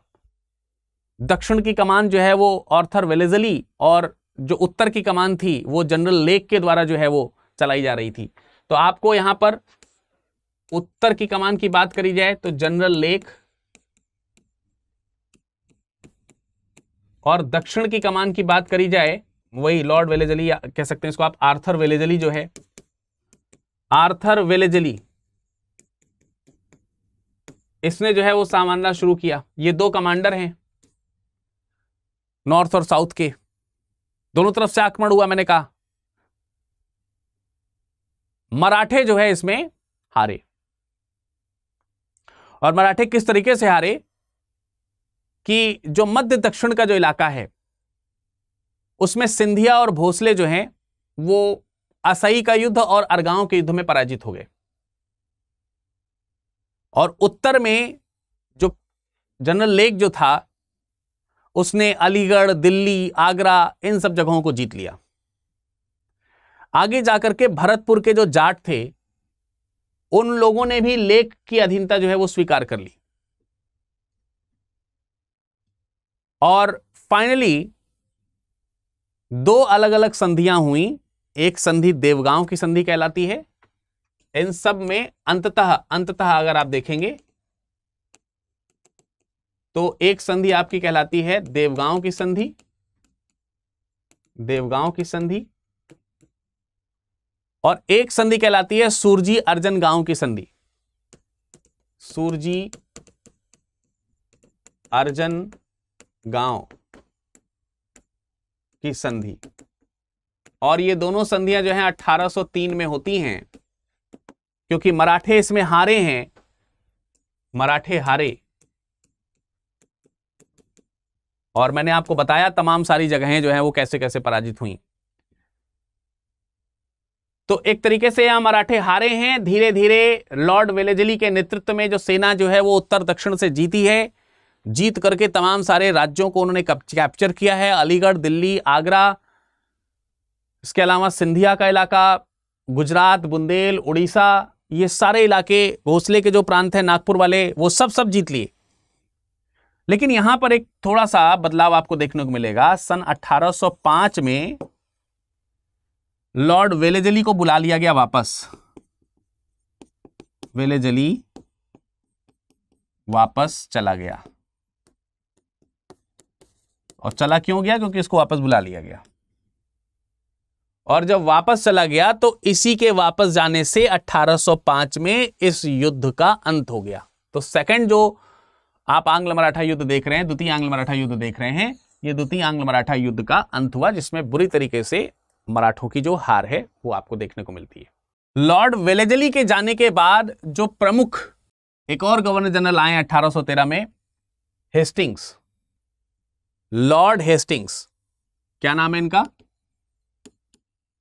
दक्षिण की कमान जो है वो ऑर्थर वेलेजली और जो उत्तर की कमान थी वो जनरल लेक के द्वारा जो है वो चलाई जा रही थी तो आपको यहां पर उत्तर की कमान की बात करी जाए तो जनरल लेक और दक्षिण की कमान की बात करी जाए वही लॉर्ड वेलेजली कह सकते हैं इसको आप आर्थर वेलेजली जो है आर्थर वेलेजली इसने जो है वो सामानना शुरू किया ये दो कमांडर हैं नॉर्थ और साउथ के दोनों तरफ से आक्रमण हुआ मैंने कहा मराठे जो है इसमें हारे और मराठे किस तरीके से हारे कि जो मध्य दक्षिण का जो इलाका है उसमें सिंधिया और भोसले जो हैं वो असई का युद्ध और अरगांव के युद्ध में पराजित हो गए और उत्तर में जो जनरल लेक जो था उसने अलीगढ़ दिल्ली आगरा इन सब जगहों को जीत लिया आगे जाकर के भरतपुर के जो जाट थे उन लोगों ने भी लेक की अधीनता जो है वो स्वीकार कर ली और फाइनली दो अलग अलग संधियां हुई एक संधि देवगांव की संधि कहलाती है इन सब में अंततः अंततः अगर आप देखेंगे तो एक संधि आपकी कहलाती है देवगांव की संधि देवगांव की संधि और एक संधि कहलाती है सूरजी अर्जन गांव की संधि सूरजी अर्जन गांव की संधि और ये दोनों संधियां जो है 1803 में होती हैं क्योंकि मराठे इसमें हारे हैं मराठे हारे और मैंने आपको बताया तमाम सारी जगहें जो है वो कैसे कैसे पराजित हुई तो एक तरीके से यहां मराठे हारे हैं धीरे धीरे लॉर्ड वेलेजली के नेतृत्व में जो सेना जो है वो उत्तर दक्षिण से जीती है जीत करके तमाम सारे राज्यों को उन्होंने कैप्चर किया है अलीगढ़ दिल्ली आगरा इसके अलावा सिंधिया का इलाका गुजरात बुंदेल उड़ीसा ये सारे इलाके घोसले के जो प्रांत हैं नागपुर वाले वो सब सब जीत लिए लेकिन यहां पर एक थोड़ा सा बदलाव आपको देखने को मिलेगा सन 1805 में लॉर्ड वेलेजली को बुला लिया गया वापस वेलेजली वापस चला गया और चला क्यों गया क्योंकि इसको वापस बुला लिया गया और जब वापस चला गया तो इसी के वापस जाने से 1805 में इस युद्ध का अंत हो गया तो सेकंड जो आप आंग्ल मराठा युद्ध देख रहे हैं द्वितीय आंग्ल मराठा युद्ध देख रहे हैं ये द्वितीय आंग्ल मराठा युद्ध का अंत हुआ जिसमें बुरी तरीके से मराठों की जो हार है वो आपको देखने को मिलती है लॉर्ड वेलेजली के जाने के बाद जो प्रमुख एक और गवर्नर जनरल आए अठारह में हेस्टिंग्स लॉर्ड हेस्टिंग्स क्या नाम है इनका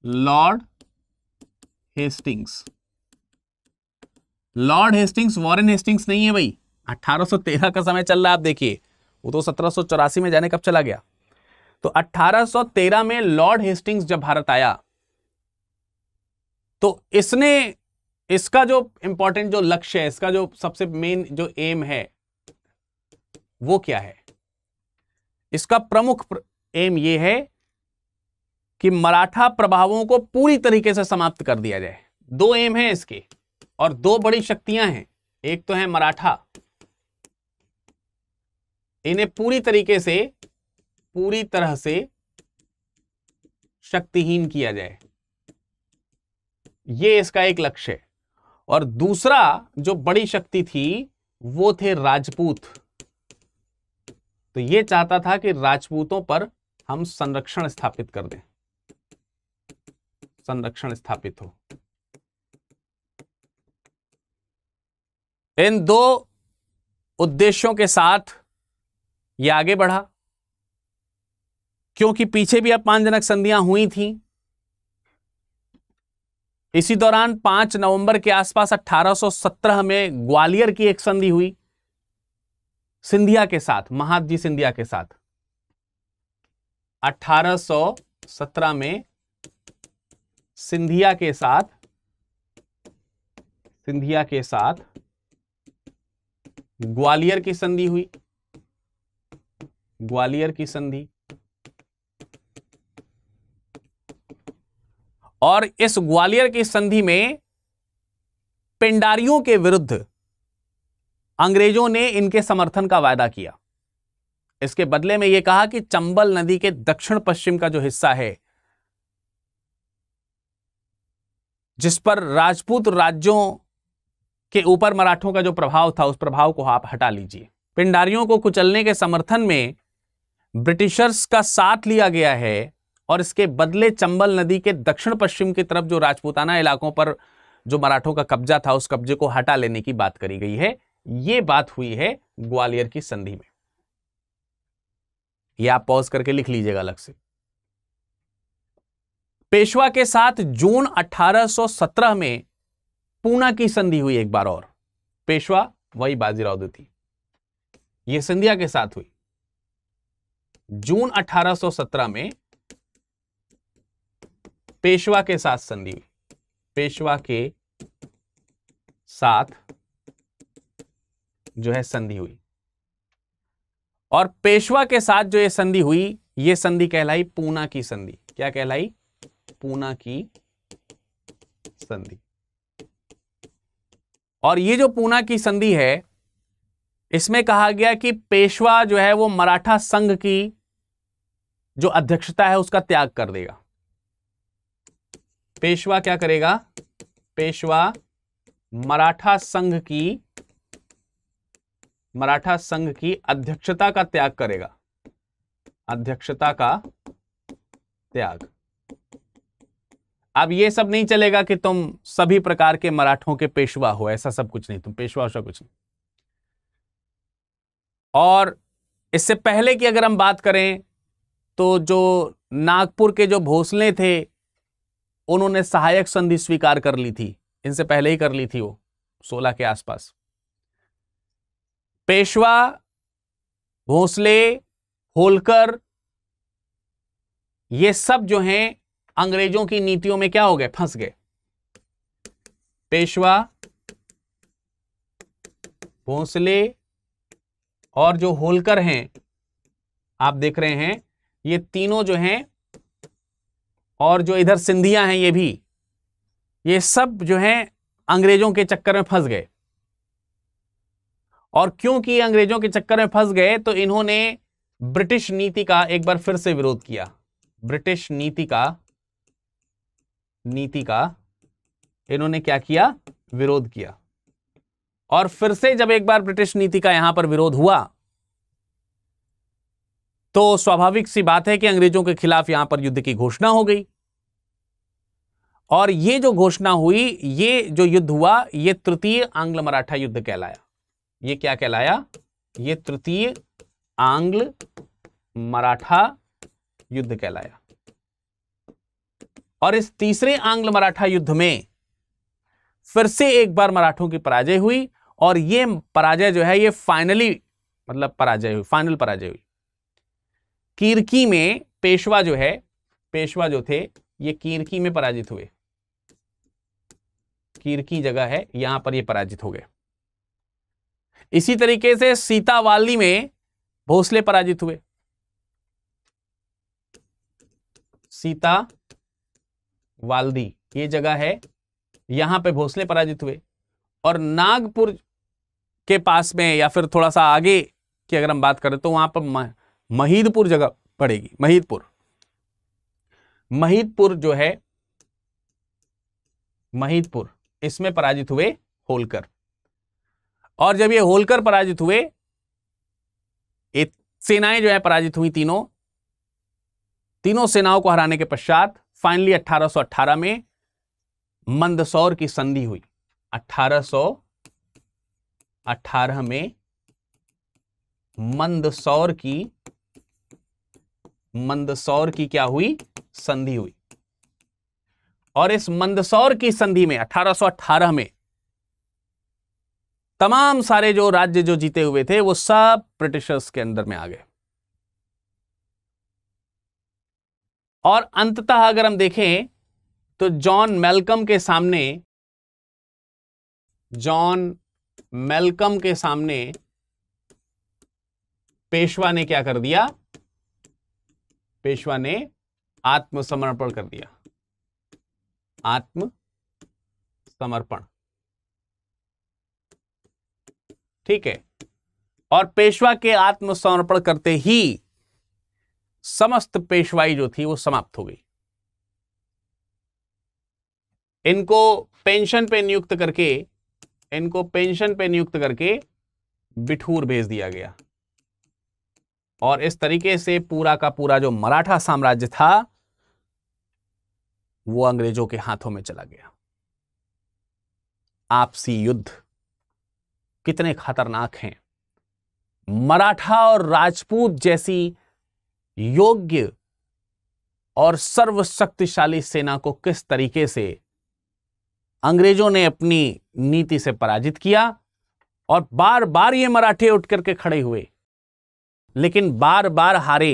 Lord Hastings Lord Hastings Warren Hastings नहीं है भाई 1813 का समय चल रहा है आप देखिए वो तो सत्रह में जाने कब चला गया तो 1813 में लॉर्ड हेस्टिंग्स जब भारत आया तो इसने इसका जो इंपॉर्टेंट जो लक्ष्य है इसका जो सबसे मेन जो एम है वो क्या है इसका प्रमुख एम ये है कि मराठा प्रभावों को पूरी तरीके से समाप्त कर दिया जाए दो एम है इसके और दो बड़ी शक्तियां हैं एक तो है मराठा इन्हें पूरी तरीके से पूरी तरह से शक्तिहीन किया जाए ये इसका एक लक्ष्य है और दूसरा जो बड़ी शक्ति थी वो थे राजपूत तो ये चाहता था कि राजपूतों पर हम संरक्षण स्थापित कर दें संरक्षण स्थापित हो इन दो उद्देश्यों के साथ यह आगे बढ़ा क्योंकि पीछे भी अपमानजनक संधियां हुई थी इसी दौरान 5 नवंबर के आसपास 1817 में ग्वालियर की एक संधि हुई सिंधिया के साथ महादजी सिंधिया के साथ 1817 में सिंधिया के साथ सिंधिया के साथ ग्वालियर की संधि हुई ग्वालियर की संधि और इस ग्वालियर की संधि में पिंडारियों के विरुद्ध अंग्रेजों ने इनके समर्थन का वायदा किया इसके बदले में यह कहा कि चंबल नदी के दक्षिण पश्चिम का जो हिस्सा है जिस पर राजपूत राज्यों के ऊपर मराठों का जो प्रभाव था उस प्रभाव को आप हटा लीजिए पिंडारियों को कुचलने के समर्थन में ब्रिटिशर्स का साथ लिया गया है और इसके बदले चंबल नदी के दक्षिण पश्चिम की तरफ जो राजपूताना इलाकों पर जो मराठों का कब्जा था उस कब्जे को हटा लेने की बात करी गई है ये बात हुई है ग्वालियर की संधि में यह आप पॉज करके लिख लीजिएगा अलग से पेशवा के साथ जून 1817 में पूना की संधि हुई एक बार और पेशवा वही बाजीराव द्वितीय यह सिंधिया के साथ हुई जून 1817 में पेशवा के साथ संधि हुई पेशवा के साथ जो है संधि हुई और पेशवा के साथ जो ये संधि हुई ये संधि कहलाई पूना की संधि क्या कहलाई पूना की संधि और ये जो पूना की संधि है इसमें कहा गया कि पेशवा जो है वो मराठा संघ की जो अध्यक्षता है उसका त्याग कर देगा पेशवा क्या करेगा पेशवा मराठा संघ की मराठा संघ की अध्यक्षता का त्याग करेगा अध्यक्षता का त्याग अब ये सब नहीं चलेगा कि तुम सभी प्रकार के मराठों के पेशवा हो ऐसा सब कुछ नहीं तुम पेशवा हो कुछ नहीं और इससे पहले की अगर हम बात करें तो जो नागपुर के जो भोसले थे उन्होंने सहायक संधि स्वीकार कर ली थी इनसे पहले ही कर ली थी वो सोलह के आसपास पेशवा भोसले होलकर ये सब जो हैं अंग्रेजों की नीतियों में क्या हो गए फंस गए पेशवा भोसले और जो होलकर हैं आप देख रहे हैं ये तीनों जो हैं और जो इधर सिंधिया हैं ये भी ये सब जो हैं अंग्रेजों के चक्कर में फंस गए और क्योंकि अंग्रेजों के चक्कर में फंस गए तो इन्होंने ब्रिटिश नीति का एक बार फिर से विरोध किया ब्रिटिश नीति का नीति का इन्होंने क्या किया विरोध किया और फिर से जब एक बार ब्रिटिश नीति का यहां पर विरोध हुआ तो स्वाभाविक सी बात है कि अंग्रेजों के खिलाफ यहां पर युद्ध की घोषणा हो गई और ये जो घोषणा हुई ये जो युद्ध हुआ ये तृतीय आंग्ल मराठा युद्ध कहलाया ये क्या कहलाया ये तृतीय आंग्ल मराठा युद्ध कहलाया और इस तीसरे आंग्ल मराठा युद्ध में फिर से एक बार मराठों की पराजय हुई और ये पराजय जो है ये फाइनली मतलब पराजय हुई फाइनल पराजय हुई कीरकी में पेशवा जो है पेशवा जो थे ये कीर्की में पराजित हुए कीरकी जगह है यहां पर ये पराजित हो गए इसी तरीके से सीतावाली में भोसले पराजित हुए सीता वाल्दी ये जगह है यहां पे भोसले पराजित हुए और नागपुर के पास में या फिर थोड़ा सा आगे की अगर हम बात करें तो वहां पर महीदपुर जगह पड़ेगी महीदपुर महीदपुर जो है महीदपुर इसमें पराजित हुए होलकर और जब ये होलकर पराजित हुए सेनाएं जो है पराजित हुई तीनों तीनों सेनाओं को हराने के पश्चात फाइनली 1818 में मंदसौर की संधि हुई 1818 में मंदसौर की मंदसौर की क्या हुई संधि हुई और इस मंदसौर की संधि में 1818 में तमाम सारे जो राज्य जो जीते हुए थे वो सब ब्रिटिशर्स के अंदर में आ गए और अंततः अगर हम देखें तो जॉन मेलकम के सामने जॉन मेलकम के सामने पेशवा ने क्या कर दिया पेशवा ने आत्मसमर्पण कर दिया आत्म समर्पण ठीक है और पेशवा के आत्मसमर्पण करते ही समस्त पेशवाई जो थी वो समाप्त हो गई इनको पेंशन पे नियुक्त करके इनको पेंशन पे नियुक्त करके बिठूर भेज दिया गया और इस तरीके से पूरा का पूरा जो मराठा साम्राज्य था वो अंग्रेजों के हाथों में चला गया आपसी युद्ध कितने खतरनाक हैं मराठा और राजपूत जैसी योग्य और सर्वशक्तिशाली सेना को किस तरीके से अंग्रेजों ने अपनी नीति से पराजित किया और बार बार ये मराठे उठ करके खड़े हुए लेकिन बार बार हारे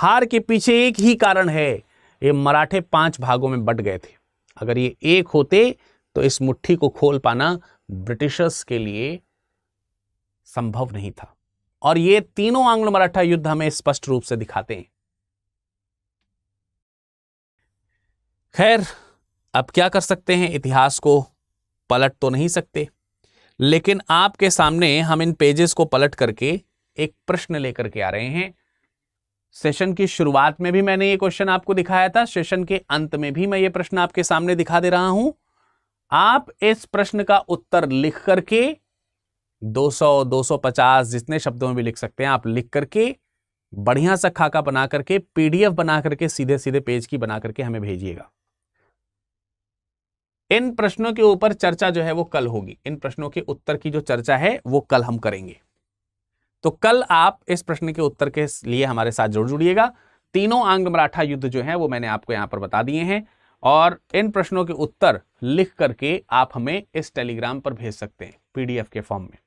हार के पीछे एक ही कारण है ये मराठे पांच भागों में बट गए थे अगर ये एक होते तो इस मुट्ठी को खोल पाना ब्रिटिशर्स के लिए संभव नहीं था और ये तीनों आंग्ल मराठा युद्ध हमें स्पष्ट रूप से दिखाते हैं खैर अब क्या कर सकते हैं इतिहास को पलट तो नहीं सकते लेकिन आपके सामने हम इन पेजेस को पलट करके एक प्रश्न लेकर के आ रहे हैं सेशन की शुरुआत में भी मैंने ये क्वेश्चन आपको दिखाया था सेशन के अंत में भी मैं ये प्रश्न आपके सामने दिखा दे रहा हूं आप इस प्रश्न का उत्तर लिख करके 200 250 जितने शब्दों में भी लिख सकते हैं आप लिख करके बढ़िया सा खाका बना करके पीडीएफ बना करके सीधे सीधे पेज की बना करके हमें भेजिएगा इन प्रश्नों के ऊपर चर्चा जो है वो कल होगी इन प्रश्नों के उत्तर की जो चर्चा है वो कल हम करेंगे तो कल आप इस प्रश्न के उत्तर के लिए हमारे साथ जोड़ जुड़िएगा तीनों आंग मराठा युद्ध जो है वो मैंने आपको यहां पर बता दिए हैं और इन प्रश्नों के उत्तर लिख करके आप हमें इस टेलीग्राम पर भेज सकते हैं पीडीएफ के फॉर्म में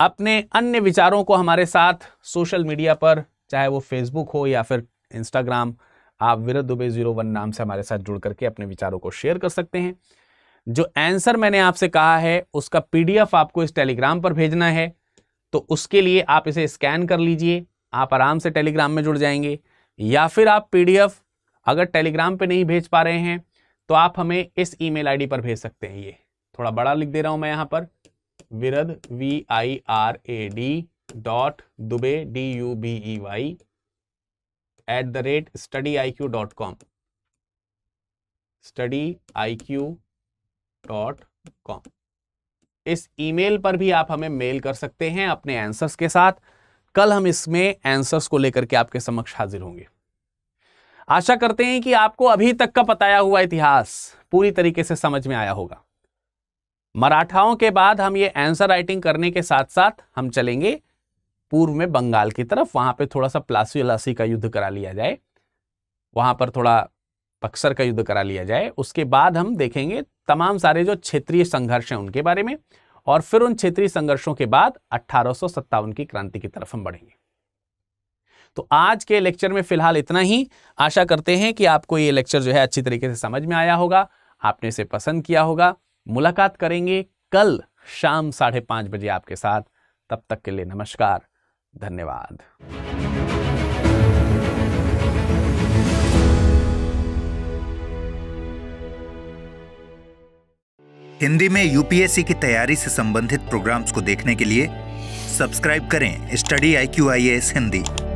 अपने अन्य विचारों को हमारे साथ सोशल मीडिया पर चाहे वो फेसबुक हो या फिर इंस्टाग्राम आप विरद दुबे जीरो वन नाम से हमारे साथ जुड़ करके अपने विचारों को शेयर कर सकते हैं जो आंसर मैंने आपसे कहा है उसका पीडीएफ आपको इस टेलीग्राम पर भेजना है तो उसके लिए आप इसे स्कैन कर लीजिए आप आराम से टेलीग्राम में जुड़ जाएंगे या फिर आप पीडीएफ अगर टेलीग्राम पे नहीं भेज पा रहे हैं तो आप हमें इस ईमेल आईडी पर भेज सकते हैं ये थोड़ा बड़ा लिख दे रहा हूँ मैं यहाँ पर Virad V I R A D dot Dubey D U B E Y at the rate study I Q dot com study I Q dot com इस ईमेल पर भी आप हमें मेल कर सकते हैं अपने आंसर्स के साथ कल हम इसमें आंसर्स को लेकर के आपके समक्ष हाजिर होंगे आशा करते हैं कि आपको अभी तक का बताया हुआ इतिहास पूरी तरीके से समझ में आया होगा मराठाओं के बाद हम ये आंसर राइटिंग करने के साथ साथ हम चलेंगे पूर्व में बंगाल की तरफ वहां पे थोड़ा सा प्लासी उलासी का युद्ध करा लिया जाए वहां पर थोड़ा पक्सर का युद्ध करा लिया जाए उसके बाद हम देखेंगे तमाम सारे जो क्षेत्रीय संघर्ष हैं उनके बारे में और फिर उन क्षेत्रीय संघर्षों के बाद अट्ठारह की क्रांति की तरफ हम बढ़ेंगे तो आज के लेक्चर में फिलहाल इतना ही आशा करते हैं कि आपको ये लेक्चर जो है अच्छी तरीके से समझ में आया होगा आपने इसे पसंद किया होगा मुलाकात करेंगे कल शाम साढ़े पांच बजे आपके साथ तब तक के लिए नमस्कार धन्यवाद हिंदी में यूपीएससी की तैयारी से संबंधित प्रोग्राम्स को देखने के लिए सब्सक्राइब करें study I Q I S Hindi